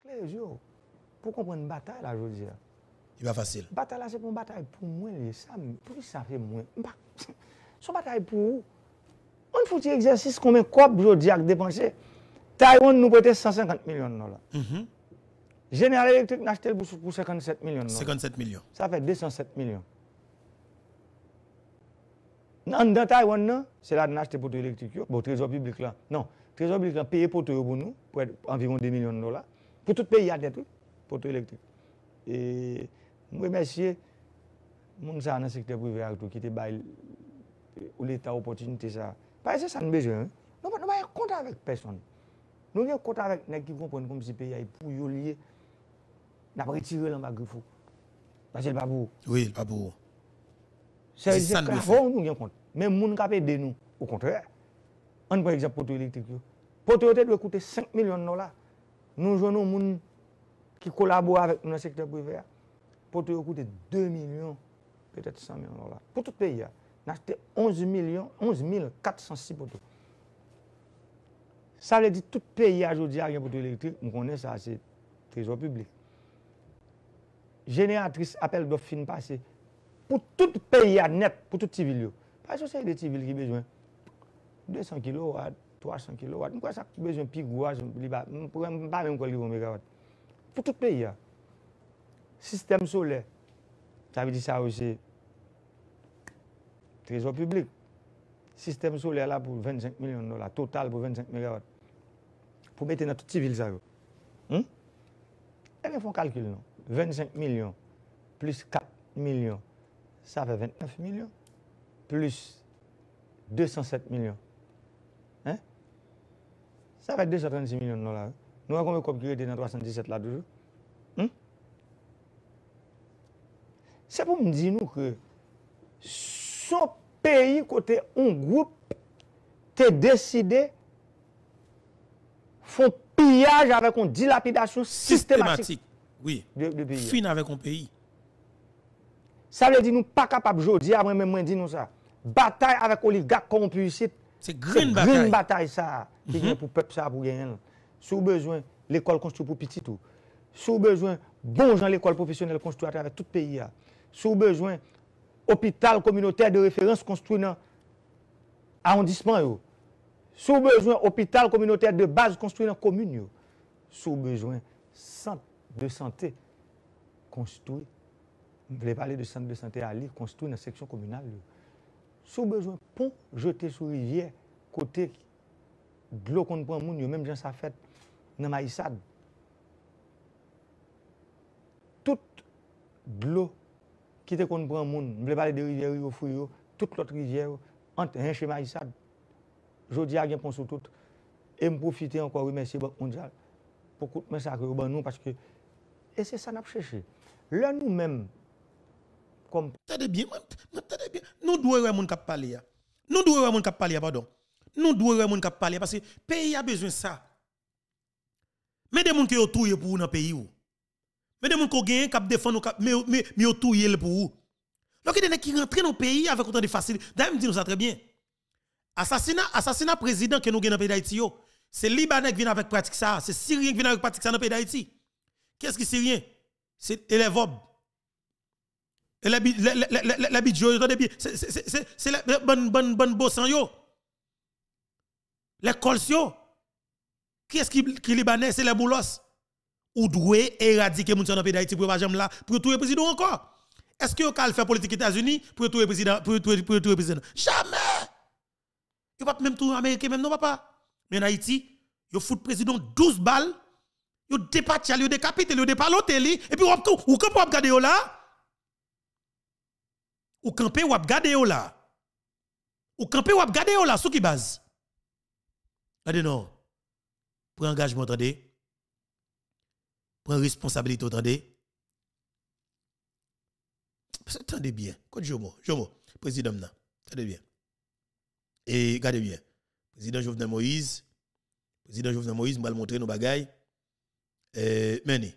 Mais pour comprendre une bataille, là, je veux dire. Il va facile. Bataille, c'est pour une bataille pour moi, ça, ça fait moins. Bah, [LAUGHS] son bataille pour vous. On fait un exercice combien de je dis, à dépenser. Taïwan nous prête 150 millions de dollars. Mm -hmm. General Electric acheté pour 57 millions. 57 millions. Ça fait 207 millions. Dans Taïwan, c'est là qu'on a acheté pour l'électrique, pour le trésor public là. Non, le trésor public a payé pour tout pour nous, pour environ 2 millions de dollars pour tout le pays à tête, pour tout électrique. Et je remercie les gens dans le secteur privé qui ont ou l'État opportunité. Ça. Parce que ça nous besoin. Hein? Nous n'avons pas compte avec personne. Nous avons compte avec les gens qui comprennent comme si le pays pour nous lier. Nous avons retiré l'embargo Parce que le babou. Oui, le babou. C'est ça que nous avons compte. Mais les gens qui nous, au contraire. On par exemple, pour tout électrique. Pour tout électrique, doit coûter 5 millions de dollars. Nou jounou moun ki kolabo avèk nou nan sektèp pou y fè, poto y ou koute 2 milyon, petèt 100 milyon lor. Po tout peyi a, nan chete 11 milyon, 11 mil 406 poto. Sa lè di tout peyi a jò di a gen poto elektrik, mou konè sa, se trezo publik. Geniatris apèl do fin pasè. Po tout peyi a net, po tout tivili yo. Pa jò se y de tivili ki bejwen? 200 kilo wad. 300 kW. Mwen kwa sa bezon pi Je mwen pa mwen kwa li bon megawatt. Pour tout peyi ya. Sistem veut sa vi di sa ou se trezor publik. Système solaire, là, pour 25 de dollars. total pour 25 megawatt. Pour mettre dans tout sivil sa yo. Hmm? Eme fon kalkil 25 millions plus 4 millions. Ça fait 29 millions. Plus 207 millions. Sa fèk 236 milyon dolar. Nou wè kon wè kompire dene 377 la 2. Se pou m di nou kè son peyi kote yon groupe te deside fon piyaj avè kon dilapidasyon sistematik. Oui. Fin avè kon peyi. Sa wè di nou pa kapab jodi avè mè mwen di nou sa. Batay avè kon li gak kon prusit Se grin batay sa ki gen mhm. pou pep sa abou gen el. Sou bezwen l'ekol konstru pou piti tou. Sou bezwen bon jan l'ekol profesyonel konstru atavè tout peyi a. Sou bezwen opital kominotè de referans konstru nan aondisman yo. Sou bezwen opital kominotè de baz konstru nan komun yo. Sou bezwen sant de santè konstru. Mwen vle pale de sant de santè a li konstru nan seksyon komunal yo. sous besoin pont jeter la rivière côté de l'eau qu'on prend la même gens ça fait dans maïsade toute de l'eau qui te qu'on prend ne vais pas aller de rivière rio fouyo toute l'autre rivière entre un hein, chez maïsade jodi à à pont sur tout et me profiter encore remercier banque mondiale pour vous que nous parce que et c'est ça n'a pas cherché là nous mêmes comme nous devons avoir monde qui parle. Nous devons avoir monde qui parle, pardon. Nous devons avoir monde qui parle parce que le pays a besoin de ça. Mais des gens qui ont tout pour dans le pays. Mais des gens qui ont gagné, qui défendent, mais ont tout pour vous. Donc, il y a des qui rentrent dans le pays avec autant de facilité. D'ailleurs, me dit nous ça très bien. Assassinat, assassinat président que nous avons dans le pays d'Haïti, c'est Libanais qui vient avec pratique ça, c'est Syrien qui vient avec pratique ça dans le pays d'Haïti. Qu'est-ce qui Syrien? C'est élève la yo, c'est la bonne bonne bonne bossan yo. Les colsio. Qui est-ce qui qui libanais c'est les boulos. Ou doué éradiquer mon dans pays d'Haïti pour pas là pour tout président encore. Est-ce que vous faire politique aux États-Unis pour tout président pour tout pour tout président Jamais. Vous pas même tout américain même non papa. Mais en Haïti, yo fout président 12 balles. Yo dépatchal, yo décapité, yo dépaloté et puis ou tout ou quand vous regarder là ou campé ou gade yo là. Ou campé ou gade yo là sous qui base. Attendez non. Prend engagement attendez. prend responsabilité attendez. Attendez bien. Quand Jomo, Jomo, président là. Attendez bien. Et gardez bien. Président Jovenel Moïse, président Jovenel Moïse m'a montré nos bagailles. Euh, mené.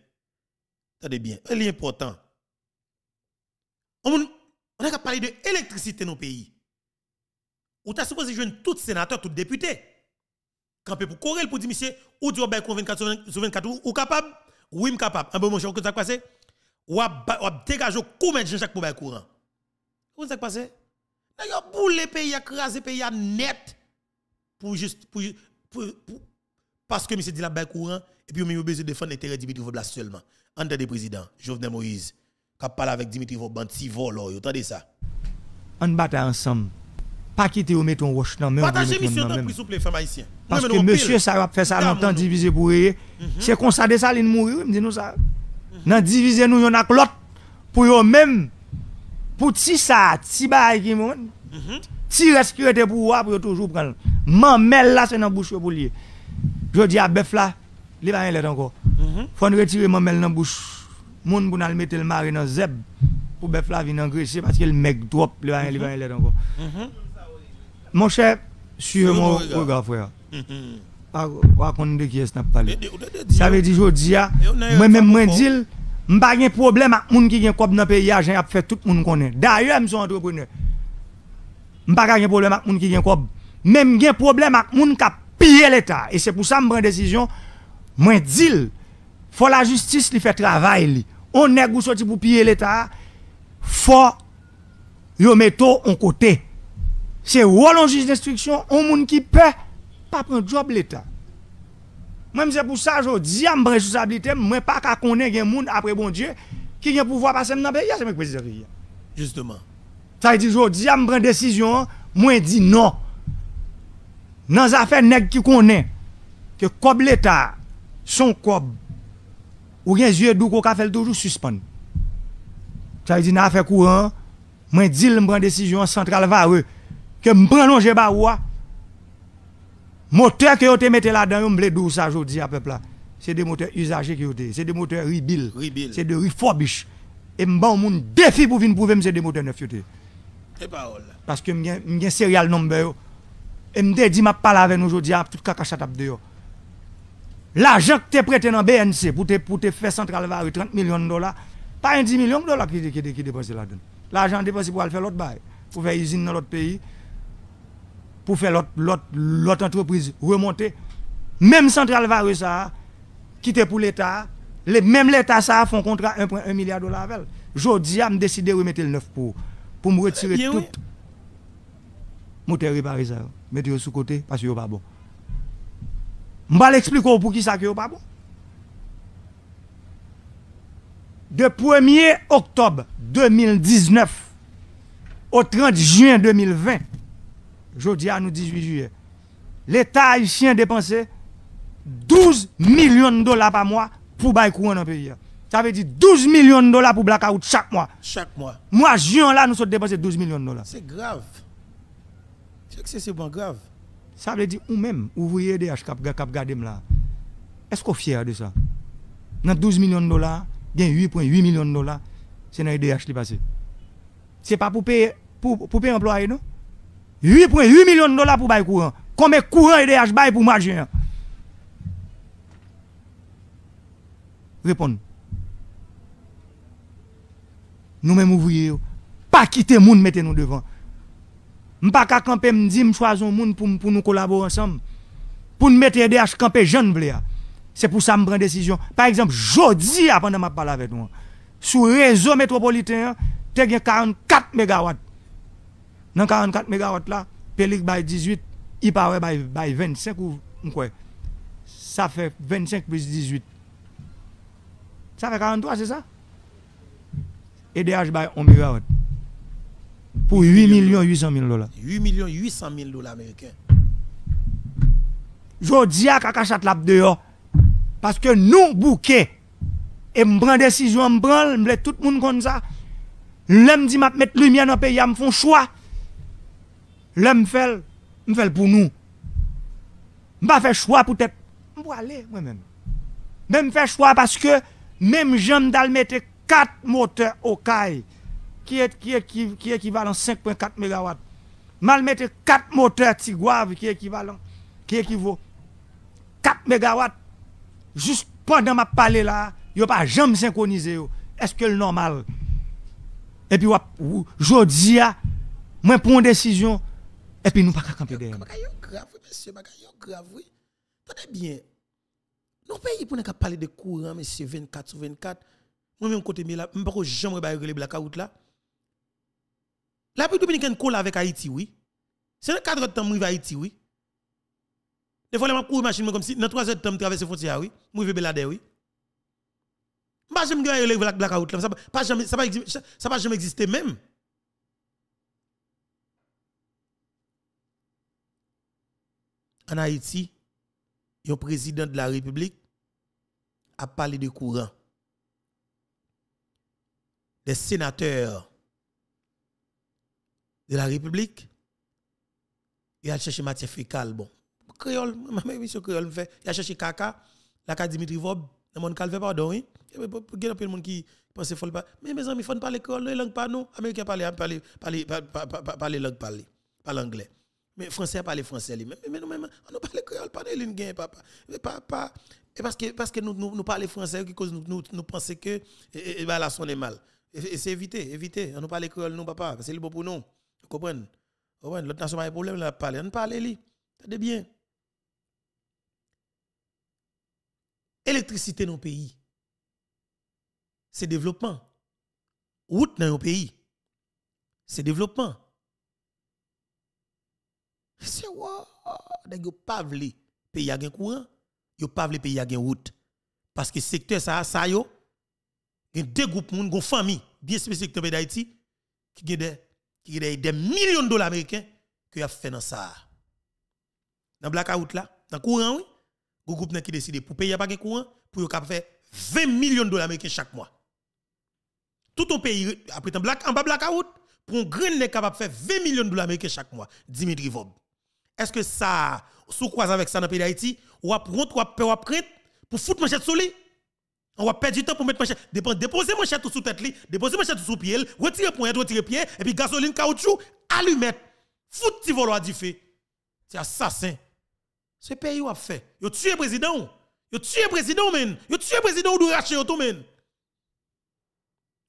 attendez bien, elle est important. On on a parlé de l'électricité dans le pays. Ou t'as supposé tous tout sénateur, tout député. Campé pour correl pour dire, monsieur, ou dire, ben, 24 sur 24, ou capable, oui, capable. Un bon mon cher, que ça passé? Ou a dégagé combien je Jean-Jacques pour courant? Comment ça passé? D'ailleurs, pour les pays, écraser pays net pour juste, pour, pour, parce que monsieur dit la bail courant, et puis on a besoin de défendre l'intérêt du peuple seulement. En tant que président, Jovenel Moïse, qui parle avec Dimitri Vauban, si vol, vous oh, entendez ça? On bataille ensemble. Pas quitter ou mettre un roche dans même. Partagez monsieur tant de souple, femme haïtien. Parce que monsieur, ça va faire ça longtemps, divisé pour régner. Mm-hmm. C'est qu'on ça des salines mourir, me dit mm-hmm. nous ça. Non, diviser nous, yon a que l'autre. Pour eux même, pour ti ça, ti bail qui moun, mm-hmm. ti respiré pour eux, pour toujours prendre. Mamel là, c'est dans la bouche pour lui. Je dis à Bef là, il va encore. Faut en retirer mamel dans la bouche moun pou nan mette le mari nan zeb pour bœuf la vient engraisser parce que le mec drop le va le va le encore. Mon cher, suivez mon regard frère. Raconte de qui est-ce n'a parlé. Ça veut dire jodi a moi même moi dit pas gen problème avec moun qui gen cob dans pays agent a fait tout moun connaît. D'ailleurs, suis entrepreneur. pas gen problème avec moun qui gen cob. Même gen problème avec moun qui piller l'état et c'est pour ça me prend décision moi dit faut la justice li fait travail on nèg ou sorti pour piller l'état faut yo metto en côté c'est rôle en juge d'instruction on moun qui peut pas prendre le job l'état même c'est pour ça je dis à responsabilité moi pas qu'à connaître gen moun après bon Dieu qui vient pouvoir passer dans pays c'est le président justement ça dire je dis à prendre décision moi dis non dans les affaire nèg qui connaît que comme l'état son cob Ou gen zye dou ko ka fel toujou suspande. Sa yi di nan afe kouran, mwen dil mwen bran desijyon an sentral vare, ke mwen bran nou jè ba wwa. Moteur ki yo te mette la dan yo, mwen ble dou sa jodi a pepla. Se de moteur usaje ki yo te. Se de moteur ribil. Se de rifobish. E mwen ban moun defi pou vin pouve mwen se de moteur nef yo te. E parol. Paske mwen gen serial nombe yo. E mwen de di mwen pala ven yo jodi a, tout kakashat ap de yo. L'argent que tu as prêté dans BNC pour te, pour te faire Central Valley 30 millions de dollars, pas 10 millions de dollars qui, qui, qui dépensé là-dedans. L'argent dépensé pour aller faire l'autre bail, pour faire usine dans l'autre pays, pour faire l'autre entreprise remonter. Même Central Valley, ça, était pour l'État, même l'État, ça, fait un contrat 1,1 milliard de dollars avec elle. Jodi, a décidé de remettre le 9 pour, pour me retirer eh tout. Je réparer ça, mettre sous côté parce que suis pas bon. Je vais expliquer pour qui ça que pas bon. De 1er octobre 2019 au 30 juin 2020, jeudi à nous 18 juillet, l'État haïtien dépensait 12 millions de dollars par mois pour bailler courant dans le pays. Ça veut dire 12 millions de dollars pour blackout chaque mois. Chaque mois. Moi, juin là, nous sommes dépensés 12 millions de dollars. C'est grave. C'est excessivement grave. Ça veut dire, ou même, ouvrier des cap, cap, gadem là. Est-ce qu'on est fier de ça? Dans 12 millions de dollars, a 8,8 millions de dollars, c'est dans EDH qui est C'est pas pour payer, pour, pour payer employé, non? 8,8 millions de dollars pour le courant. Combien de courant EDH bail pour marcher hein? Répondre. Nous-mêmes ouvriers, pas quitter le monde, mettez-nous devant pas ka camper me dit me choisir monde pour nous collaborer ensemble. Pour nous mettre e je camper jeune pas. C'est pour ça que je prends une décision. Par exemple, jodi pendant je parle avec moi, Sur le réseau métropolitain, tu as 44 MW. Dans 44 MW là, a by 18, il by, by 25 ou quoi. Ça fait 25 plus 18. Ça fait 43, c'est ça? EDH by 1 MW. Pour 8 millions 800 000 dollars. 8 millions 800 000 dollars américains. dis à kakachat lap dehors. Parce que nous, bouquets, et je prends décision, me prends, me tout le monde comme ça. L'homme dit, vais mettre lumière dans le pays, me font choix. L'homme fait, je fait pour nous. M'a fait choix pour je aller, moi-même. Même fait choix parce que, même j'aime d'aller mettre quatre moteurs au caille qui est, qui est, qui, qui 5.4 MW. Mal mettre 4 moteurs Tiguave qui équivalent, qui équivaut 4 MW. Juste pendant ma parler là, yo pas jamais synchronisé Est-ce que le normal? Et puis, aujourd'hui, moi prends une décision, et puis nous pas camper derrière. grave, monsieur, grave, oui. Tenez bien. Nos pays, pour nous parler de courant, monsieur, 24 sur 24, moi-même, côté, je ne peux jamais le blackout là. La République dominicaine colle avec Haïti, oui. C'est le cadre de temps que je Haïti, oui. Des fois, je cours machine comme si, dans 3 heures de temps, je traverse la frontière, oui. Je vais Belade, oui. Je ne vais pas blackout. Ça ne va jamais exister même. En Haïti, le président de la République a parlé de courant. Des sénateurs de la République, il a cherché matière fécale. Bon, créole, [LAUGHS] ma créole me fait, il a cherché caca, la carte Dimitri Vob, le monde fait pardon, hein. Eh, il y a un peu de monde qui pense faut pas. Mais mes amis, il faut parler créole, les langues pas nous. Américains parlent, hein, parlent, parlent, parlent, langue, parlent, pas l'anglais. Mais français parlent français, mais, mais nous même, on parle créole, pas les l'ingé, papa. papa. et parce que, parce que nous, nous, parlons français, qui cause nous, nous, nous pensons que, eh, eh, bah, et, et, est bah, mal. Et, c'est éviter, éviter. On ne parle créole, non, papa, c'est le bon pour nous. Vous comprenez L'autre nation a des problèmes, ne parler. On parle, lui. Tenez bien. Électricité dans le pays, c'est développement. Route dans le pays, c'est développement. C'est wow. D'ailleurs, pas le pays a un courant, a pas le pays a une route. Parce que le secteur ça, ça il y a deux groupes, une famille, bien spécifique dans d'Haïti, qui ont des qui est des millions de dollars américains qui a fait dans ça. Dans blackout là, dans courant oui, le groupe qui décide pour payer pas de courant pour faire 20 millions de dollars américains chaque mois. Tout au pays après en black en blackout pour un grand capable de faire 20 millions de dollars américains chaque mois. Dimitri Vob. Est-ce que ça sous croise avec ça dans le pays d'Haïti ou pour on pour foutre ma sous lui on va perdre du temps pour mettre manchette. Déposez manchette sous tête, déposer manchette sous pied, retirez point, retirez pied, et puis gasoline, caoutchouc, allumette. Fout ti volo à du fait. C'est assassin. Ce pays a fait. Yo tué président. Yo tué président, men. Yo tué président ou de racheter yo tout, men.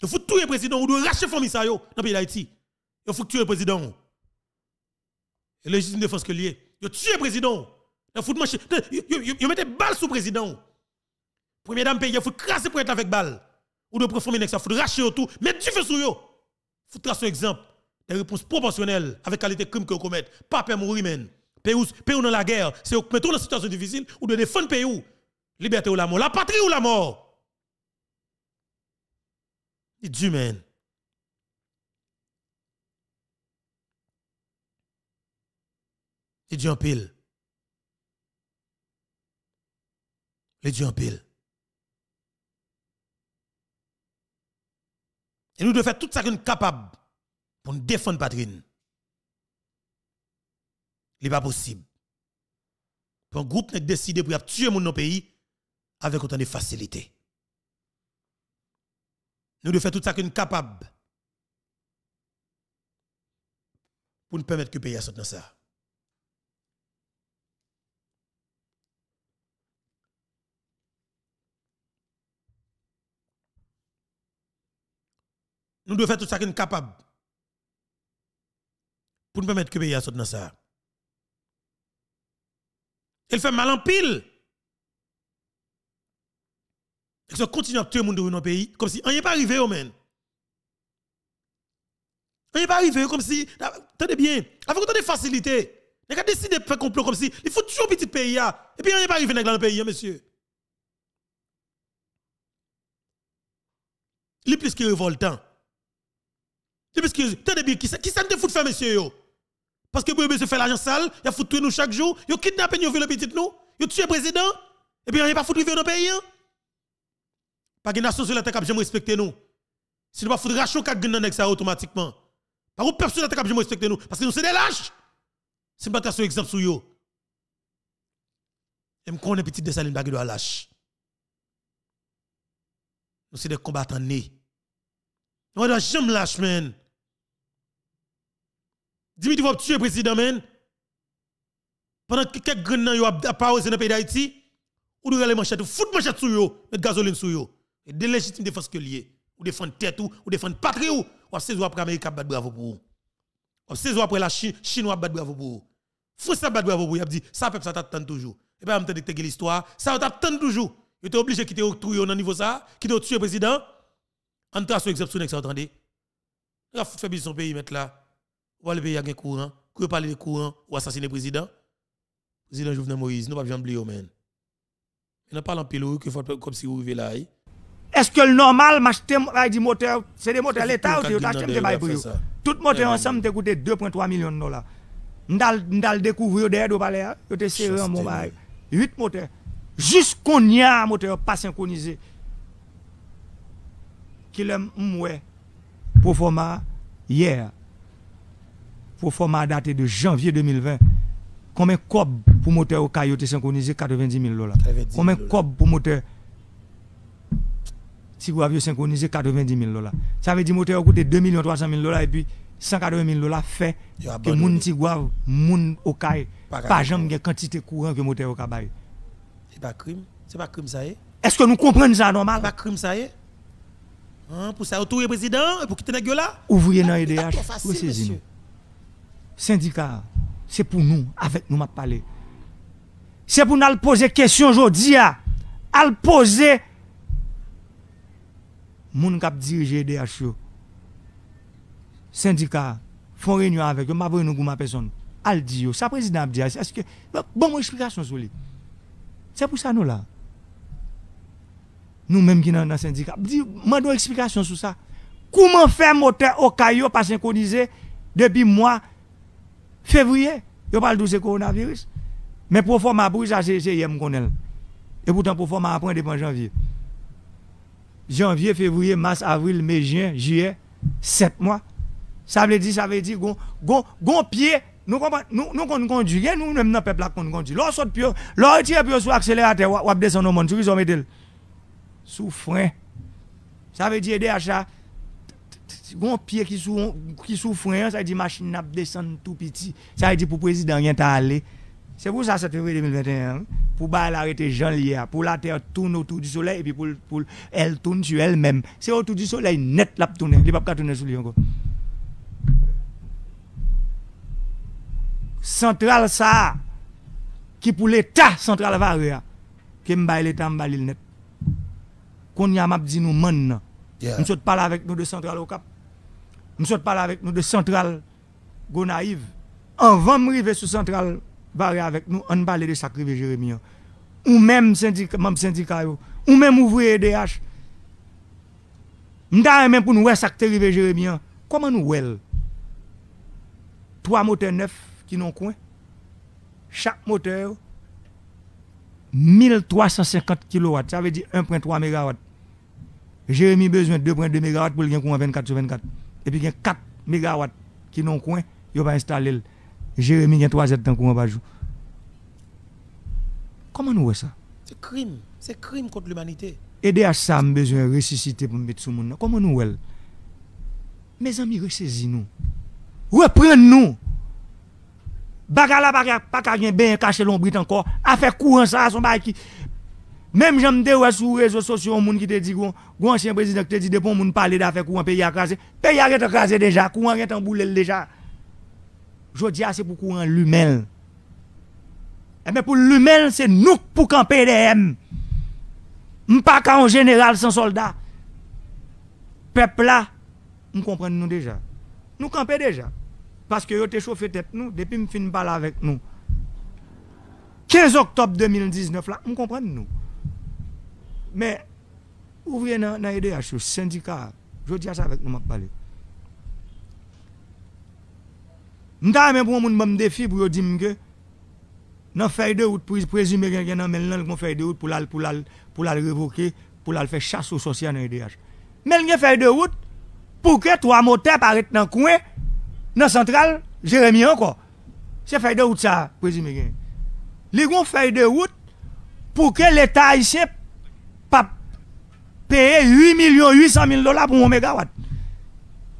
Yo fout tuer président ou de racheter famille sa yo dans pays d'Haïti. Yo fout tuer président. Et légitime défense que lié. Yo tué président. Yo fout manchette. yo mette balle sous président. Première dame pays, il faut crasser pour être avec balle. Ou de profond ça, faut racher tout, Mais du feu sur eux. Faut tracer exemple. Des réponses proportionnelles avec qualité crime que vous commettez. Pas peur mourir, men. Pays dans la guerre, c'est vous mettez dans une situation difficile ou de défendre pays ou Liberté ou la mort, la patrie ou la mort. Il dit, men. Il dit en pile. Il dit en pile. Et nous devons faire tout ça que est capable pour nous défendre Patrine. Ce n'est pas possible. Pour un groupe qui décide pour tuer mon pays avec autant de facilité. Nous devons faire tout ça que est capable pour nous permettre que le pays soit dans ça. nous devons faire tout ça qui est capable pour nous permettre que le pays soit dans ça. Il fait mal en pile. Ils continuent à tuer le monde dans le pays comme si on n'est pas arrivé au même. On est pas arrivé comme si. Tenez bien, avec autant de facilité. les a décidé de faire complot comme si. Il faut toujours petit pays. Ah. Et puis on est pas arrivé dans le pays, hein, monsieur. Il est plus que révoltant. Parce que, t'as des qui ça te fout de faire, monsieur, yo? Parce que, monsieur, faire l'argent sale, il a foutu nous chaque jour, il a kidnappé nous, le petit nous, il a tué le président, et puis il a pas foutu vivre dans le pays, hein. Pas les nation sur la terre qui respecter respecter. nous. Si nous pas foutre rachon, qui avec ça automatiquement. Par où personne sur la qui nous. Parce que nous, c'est des lâches. C'est pas un exemple sur yo. Et me est petit de saline bague de lâche. Nous, c'est des combattants nés. Nous, on doit jamais lâcher, man. Dimitri va tuer le président, men. Pendant que quelques grands n'ont apparu dans le pays d'Haïti, ou de les manchettes, foutre manchette sur eux, mettre gazoline sous eux. Et de légitime défense que lié. Ou défendre tête ou, ou défendre patrie ou, ou saisir après l'Amérique, battu bravo pour vous. Ou saisir après la Chine, Chinois battu bravo pour vous. Fous ça battu bravo pour a dit, ça, peut ça t'attend toujours. Et bien, vous l'histoire, ça va t'attend toujours. Vous êtes obligé de quitter au niveau ça, quitter au tuer président. En son exceptionnel, ça entendait. Il a fait business son pays, mettre là ou le pays a un courant, que parler de courant ou assassiner le président. Président Jovenel Moïse, nous ne pouvons pas oublier, Il nous pas parlons pile que faut comme si vous vivez là. Eh. Est-ce que le normal, m'acheter des moteurs, c'est des moteurs l'État ou c'est acheter des l'État Tout moteur eh, ensemble, te coûté 2,3 millions de dollars. Ndal, ndal découvrir derrière de balai, hein. yo te serré en mon bail. 8 moteurs. Jusqu'on y a un moteur pas synchronisé. Qui l'aime, moué, pour format hier pour format daté de janvier 2020, combien de cob pour moteur au caillot synchronisé 90 000 dollars. Combien cob pour moteur si vous synchronisé 90 000 dollars. Ça veut dire moteur coûte 2 300 000 dollars et puis 180 000 dollars fait que moun moteur moun au n'a pas jamais quantité courant que moteur au cabaye. C'est pas crime, c'est pas crime ça est. Est-ce que nous comprenons ça normal C'est pas crime ça est. Hein, pour ça, autour du président, pour quitter la gueule là ouvrez dans l'EDH, ah, e c'est Sindika, se pou nou, avèk nou mat pale. Se pou nou al pose kèsyon jodi ya. Ah. Al pose. Moun kap dirije DHO. Sindika, fon renyo avèk yo. Mavre nou gouman peson. Al di yo. Sa prezident ap di ya. Bon, bon moun eksplikasyon sou li. Se pou sa nou la. Nou mèm ki nan sindika. Di, moun moun eksplikasyon sou sa. Kouman fè motè okay yo pa sinkonize? Debi mwa. février, yo parle de ce coronavirus. Mais pour format pour ça c'est me Et pourtant pour format après dépend janvier. Janvier, février, mars, avril, mai, juin, juillet, 7 mois. Ça veut dire ça veut dire gon gon gon pied nous nous nous conduit, nous même dans peuple qu'on conduit. lorsqu'on pio, puis l'on retire puis sur accélérateur, ou descend au monde, tu ils ont sous frein. Ça veut dire DHA Gon pied qui souffre ça dit machine n'a descend tout petit. Ça dit pour président rien t'a allé? C'est pour ça 7 février 2021 hein, pour ba arrêter Jean Lier, pour la terre tourne autour du soleil et puis pour, elle tourne sur elle-même. C'est autour du soleil net la tourner, il pas tourner sur lui encore. Central ça qui pour l'état central va que m'ba l'état m'baille net. Qu'on y a m'a dit nous man. Yeah. Nous sommes pas avec nous de central au cap. Nous sommes parler avec nous de centrale Gonaïve. En de arriver sur centrale Barré avec nous, on parle de rive Jérémie. Ou même syndicat, même syndicat, ou même ouvrier DH. M'da même pour nous voir rivière Jérémie. Comment nous well? Trois moteurs neufs qui n'ont coin. Chaque moteur 1350 kW, ça veut dire 1.3 MW. Jérémy besoin de 2.2 MW pour le gain 24 sur 24 et puis il y a 4 MW qui n'ont coin, il pas installer. Jérémy, il y a 3 Z dans courant pas jour. Comment nous voyons ça C'est crime, c'est crime contre l'humanité. Aider à ça, a besoin de ressusciter pour mettre sur le monde. Comment nous voyons Mes amis, ressaisis-nous. Reprenez-nous. Bagala, bagala, pas qu'à bien caché l'ombre encore. À faire courant ça, son bail qui. Même j'aime me sur les réseaux sociaux, gens qui te dit, gon, ancien président qui te dit, dépend moun parler d'affaires courant pays à craser. Pays à craser déjà, courant est en boule déjà. Je dis, ah, c'est pour courant l'humain. Mais eh pour l'humain, c'est nous pour camper ne M. pas qu'en général sans soldat. Peuple là, nous comprenons nous déjà. Nous camper déjà. Parce que yo te chauffé tête nous, depuis me fin parler avec nous. 15 octobre 2019 là, nous comprenons nous. Mè, ouvre nan IDH yo, syndikar, jodi a sa vek nou makpale. Mta mè pou moun moun moun defi pou yo di mge, nan fèy de wout, prezime gen gen nan men lèl nan kon fèy de wout, pou lal revoke, pou lal fèy chas ou sosya nan IDH. Men lè fèy de wout, pou ke to a motèp a ret nan kouè, nan sentral, jeremion ko. Se fèy de wout sa, prezime gen. Lè kon fèy de wout, pou ke l'Etat a isèp, 8 millions 800 000 dollars pour 1 mégawatt.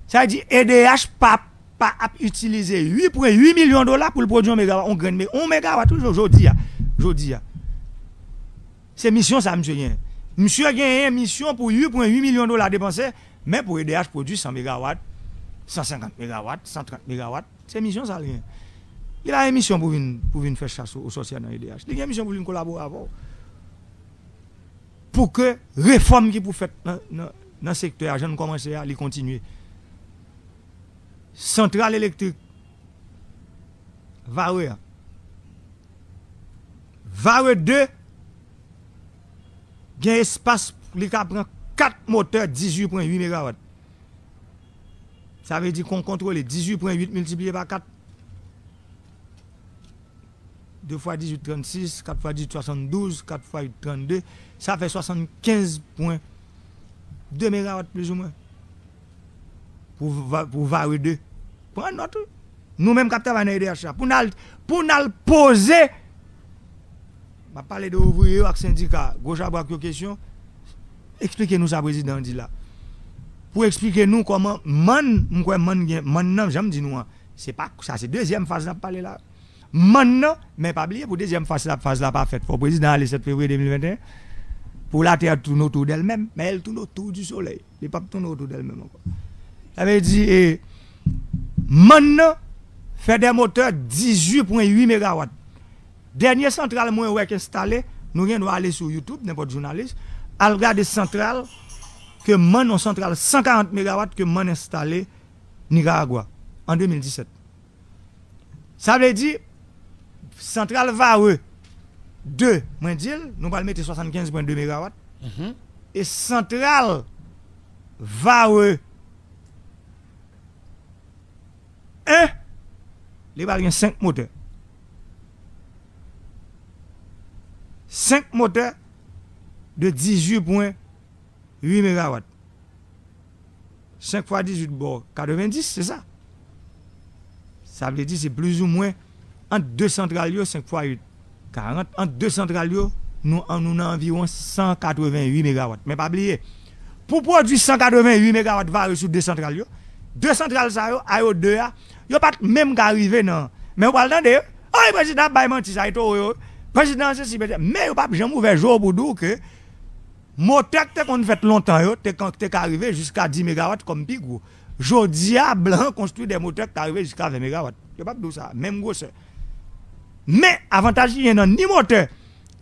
Ça dit dire EDH pas pas utiliser 8.8 millions de dollars pour produire 1 mégawatt. On gagne 1 mégawatt toujours aujourd'hui. Aujourd'hui. ces mission ça monsieur rien Monsieur gagne une mission pour 8.8 millions de dollars dépensés, mais pour EDH produit 100 mégawatts, 150 mégawatts, 130 mégawatts. C'est mission ça rien. Il a une mission pour venir pour faire chasse aux sociétés dans EDH. Il a une mission pour venir collaborer pour que réforme qui pour faite dans le secteur, je ne commence à les continuer. Centrale électrique, Vareux. Vare 2, il y a un espace pour les 4 moteurs 18,8 MW. Ça veut dire qu'on contrôle 18,8 multiplié par 4. 2 x 10 ou 36, 4 x 10 ou 72, 4 x 8 ou 32, sa fè 75 pwen, 2 MW plus ou mwen, pou vare 2, pwen notou. Nou mèm kaptev anè yè de achat. Pou nan l'pose, pa pale de ouvri yo ak sendika, goja brak yo kesyon, eksplike nou sa brezid an di la. Pou eksplike nou koman man, mwen kwen man nan, jèm di nou an, se pa kou sa, se deuxième faz nan pale la, maintenant, mais pas oublier, pour deuxième phase, la phase la pas faite. Pour le président, le 7 février 2021, pour la Terre tourne autour d'elle-même, mais elle tourne autour du soleil. Les pas tourne autour d'elle-même encore. Ça veut dire, maintenant, fait des moteurs 18,8 MW. Dernière centrale, moins ouais, installée, nous doit aller sur YouTube, n'importe journaliste, à regarder centrale, que man centrale 140 MW que man installé Nicaragua en 2017. Ça veut dire, Central Vareux 2, moins nous allons mettre 75.2 MW. Mhm. Et Centrale Vareux 1, les balles 5 moteurs. 5 moteurs de 18.8 MW. 5 fois 18, bon, 90, c'est ça. Ça veut dire c'est plus ou moins entre deux centrales, 5 fois 40, entre deux centrales, nous, en avons environ 188 MW. Mais pas oublier, pour produire 188 MW va sur deux centrales, deux centrales, ça, AO2, il n'y a e pas même arrivé, non. Mais vous parlez oh, le président a ça, le président, c'est si, mais il n'y a pas jamais ouvert jour pour que moteur que qu'on fait longtemps, es arrivé jusqu'à 10 MW comme pigou. Jodia, blanc, construit des moteurs qui arrivent jusqu'à 20 MW. Il n'y a pas de ça, même grosseur. Mais avantage, il y a ni moteur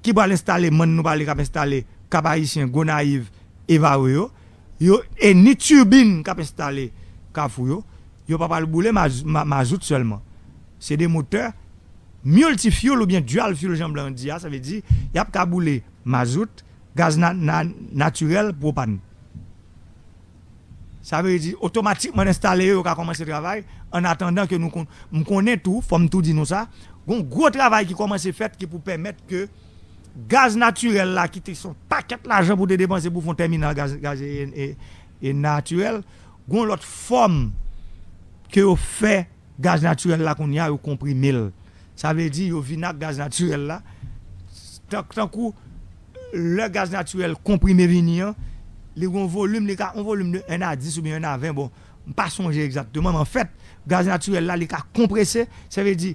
qui va l'installer, man nous va l'installer, Kabaïtien, Gonaïve, Evaouyo, et ni turbine qui va installer, Kafouyo, il va pas le boulet mazout seulement. C'est des moteurs multi multifuel ou bien dual fuel, comme blanc dit ça veut dire, il y a bouler mazout, gaz naturel, propane. Ça veut dire automatiquement installer, on va commencé le travail en attendant que nous connaissons tout, comme tout dit nous ça, Gon gwo travay ki komanse fèt ki pou pèmèt ke gaz naturel la ki te son paket la jan pou te depanse pou fon terminan gaz e, e, e naturel. Gon lot fòm ke yo fè gaz naturel la kon yon yo komprimil. Sa vè di yo vinak gaz naturel la. Tan kou le gaz naturel komprimil vin yon. Li gon volum li ka, yon volum de 1 à 10 ou 1 à 20 bon. M pa sonjè exaktèmèm an fèt gaz naturel la li ka kompresè. Sa vè di...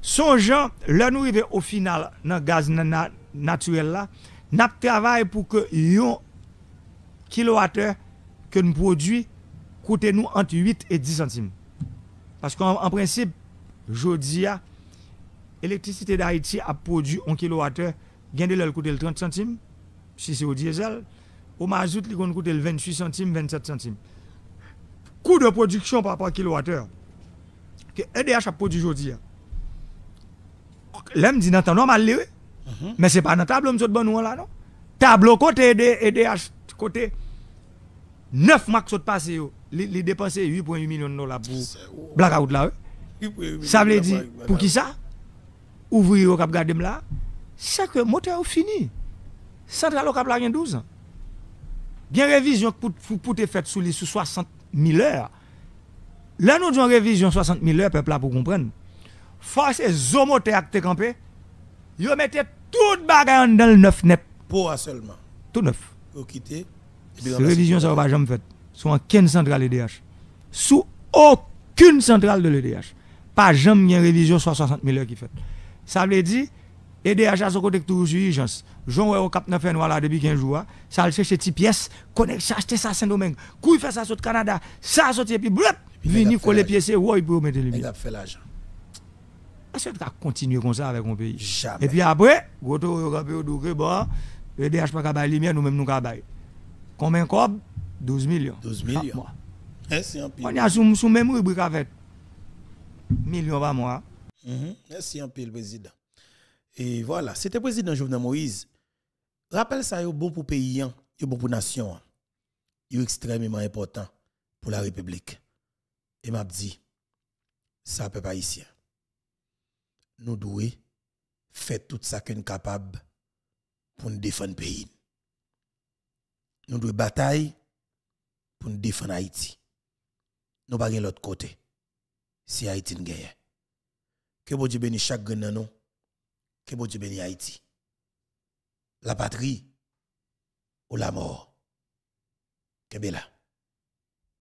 Son jan, le nou ive au final nan gaz nan naturel la, nap travay pou ke yon kilowatt-heure ke nou produy koute nou ant 8 et 10 centime. Pas kon an prinsip, jodi ya, elektrisite da Haiti ap produy 1 kilowatt-heure, gende lè l koute l 30 centime, si se ou diesel, ou mazout li kon koute l 28 centime, 27 centime. Kou de produksyon par par kilowatt-heure, ke EDH ap produy jodi ya, là dit dans temps normal mais mhm. mais c'est pas dans tableau monsieur de là non tableau côté EDH côté 9 max de passé il dépensé 8.8 millions de dollars pour blackout là ça veut dire pour qui ça ouvrir au cap garder là que moteur fini central au cap là 12 ans bien révision pour pour te faire sous les 60 000 heures là nous une révision 60 000 heures peuple là pour comprendre force et zomote à te campé yo mettez tout bagaille dans le neuf net pour seulement tout neuf vous quittez révision ça va jamais fait sous aucune centrale EDH sous aucune centrale de l'EDH pas jamais une révision sur 60 000 heures qui fait ça veut dire EDH a son côté toujours urgence Jean ouais au cap neuf noir là depuis 15 jours hein. ça le chercher petite pièce a acheté ça Saint-Domingue qu'il fait ça sur le Canada ça a et puis blop venir coller pièce il peut mettre le il a fait l'argent est-ce que tu as comme ça avec mon pays Jamais. Et puis après, retour au Douké, bon, EDH pas capable lumière, nous-mêmes nous capable. Combien de 12 millions. 12 millions. Merci en pile. On a sous, sous même rubrique avec. Millions par mois. Merci en pile, président. Et voilà, c'était président Jovenel Moïse. rappelle ça, est bon pour pays, est bon pour nation. est extrêmement important pour la République. Et m'a dit, ça peut pas ici. Nou dwe fè tout sakin kapab pou n difon peyin. Nou dwe batay pou n difon Haiti. Nou bagen l ot kote si Haiti n genye. Kebo dibe ni chak gen nanon, kebo dibe ni Haiti. La patri ou la mor. Kebe la.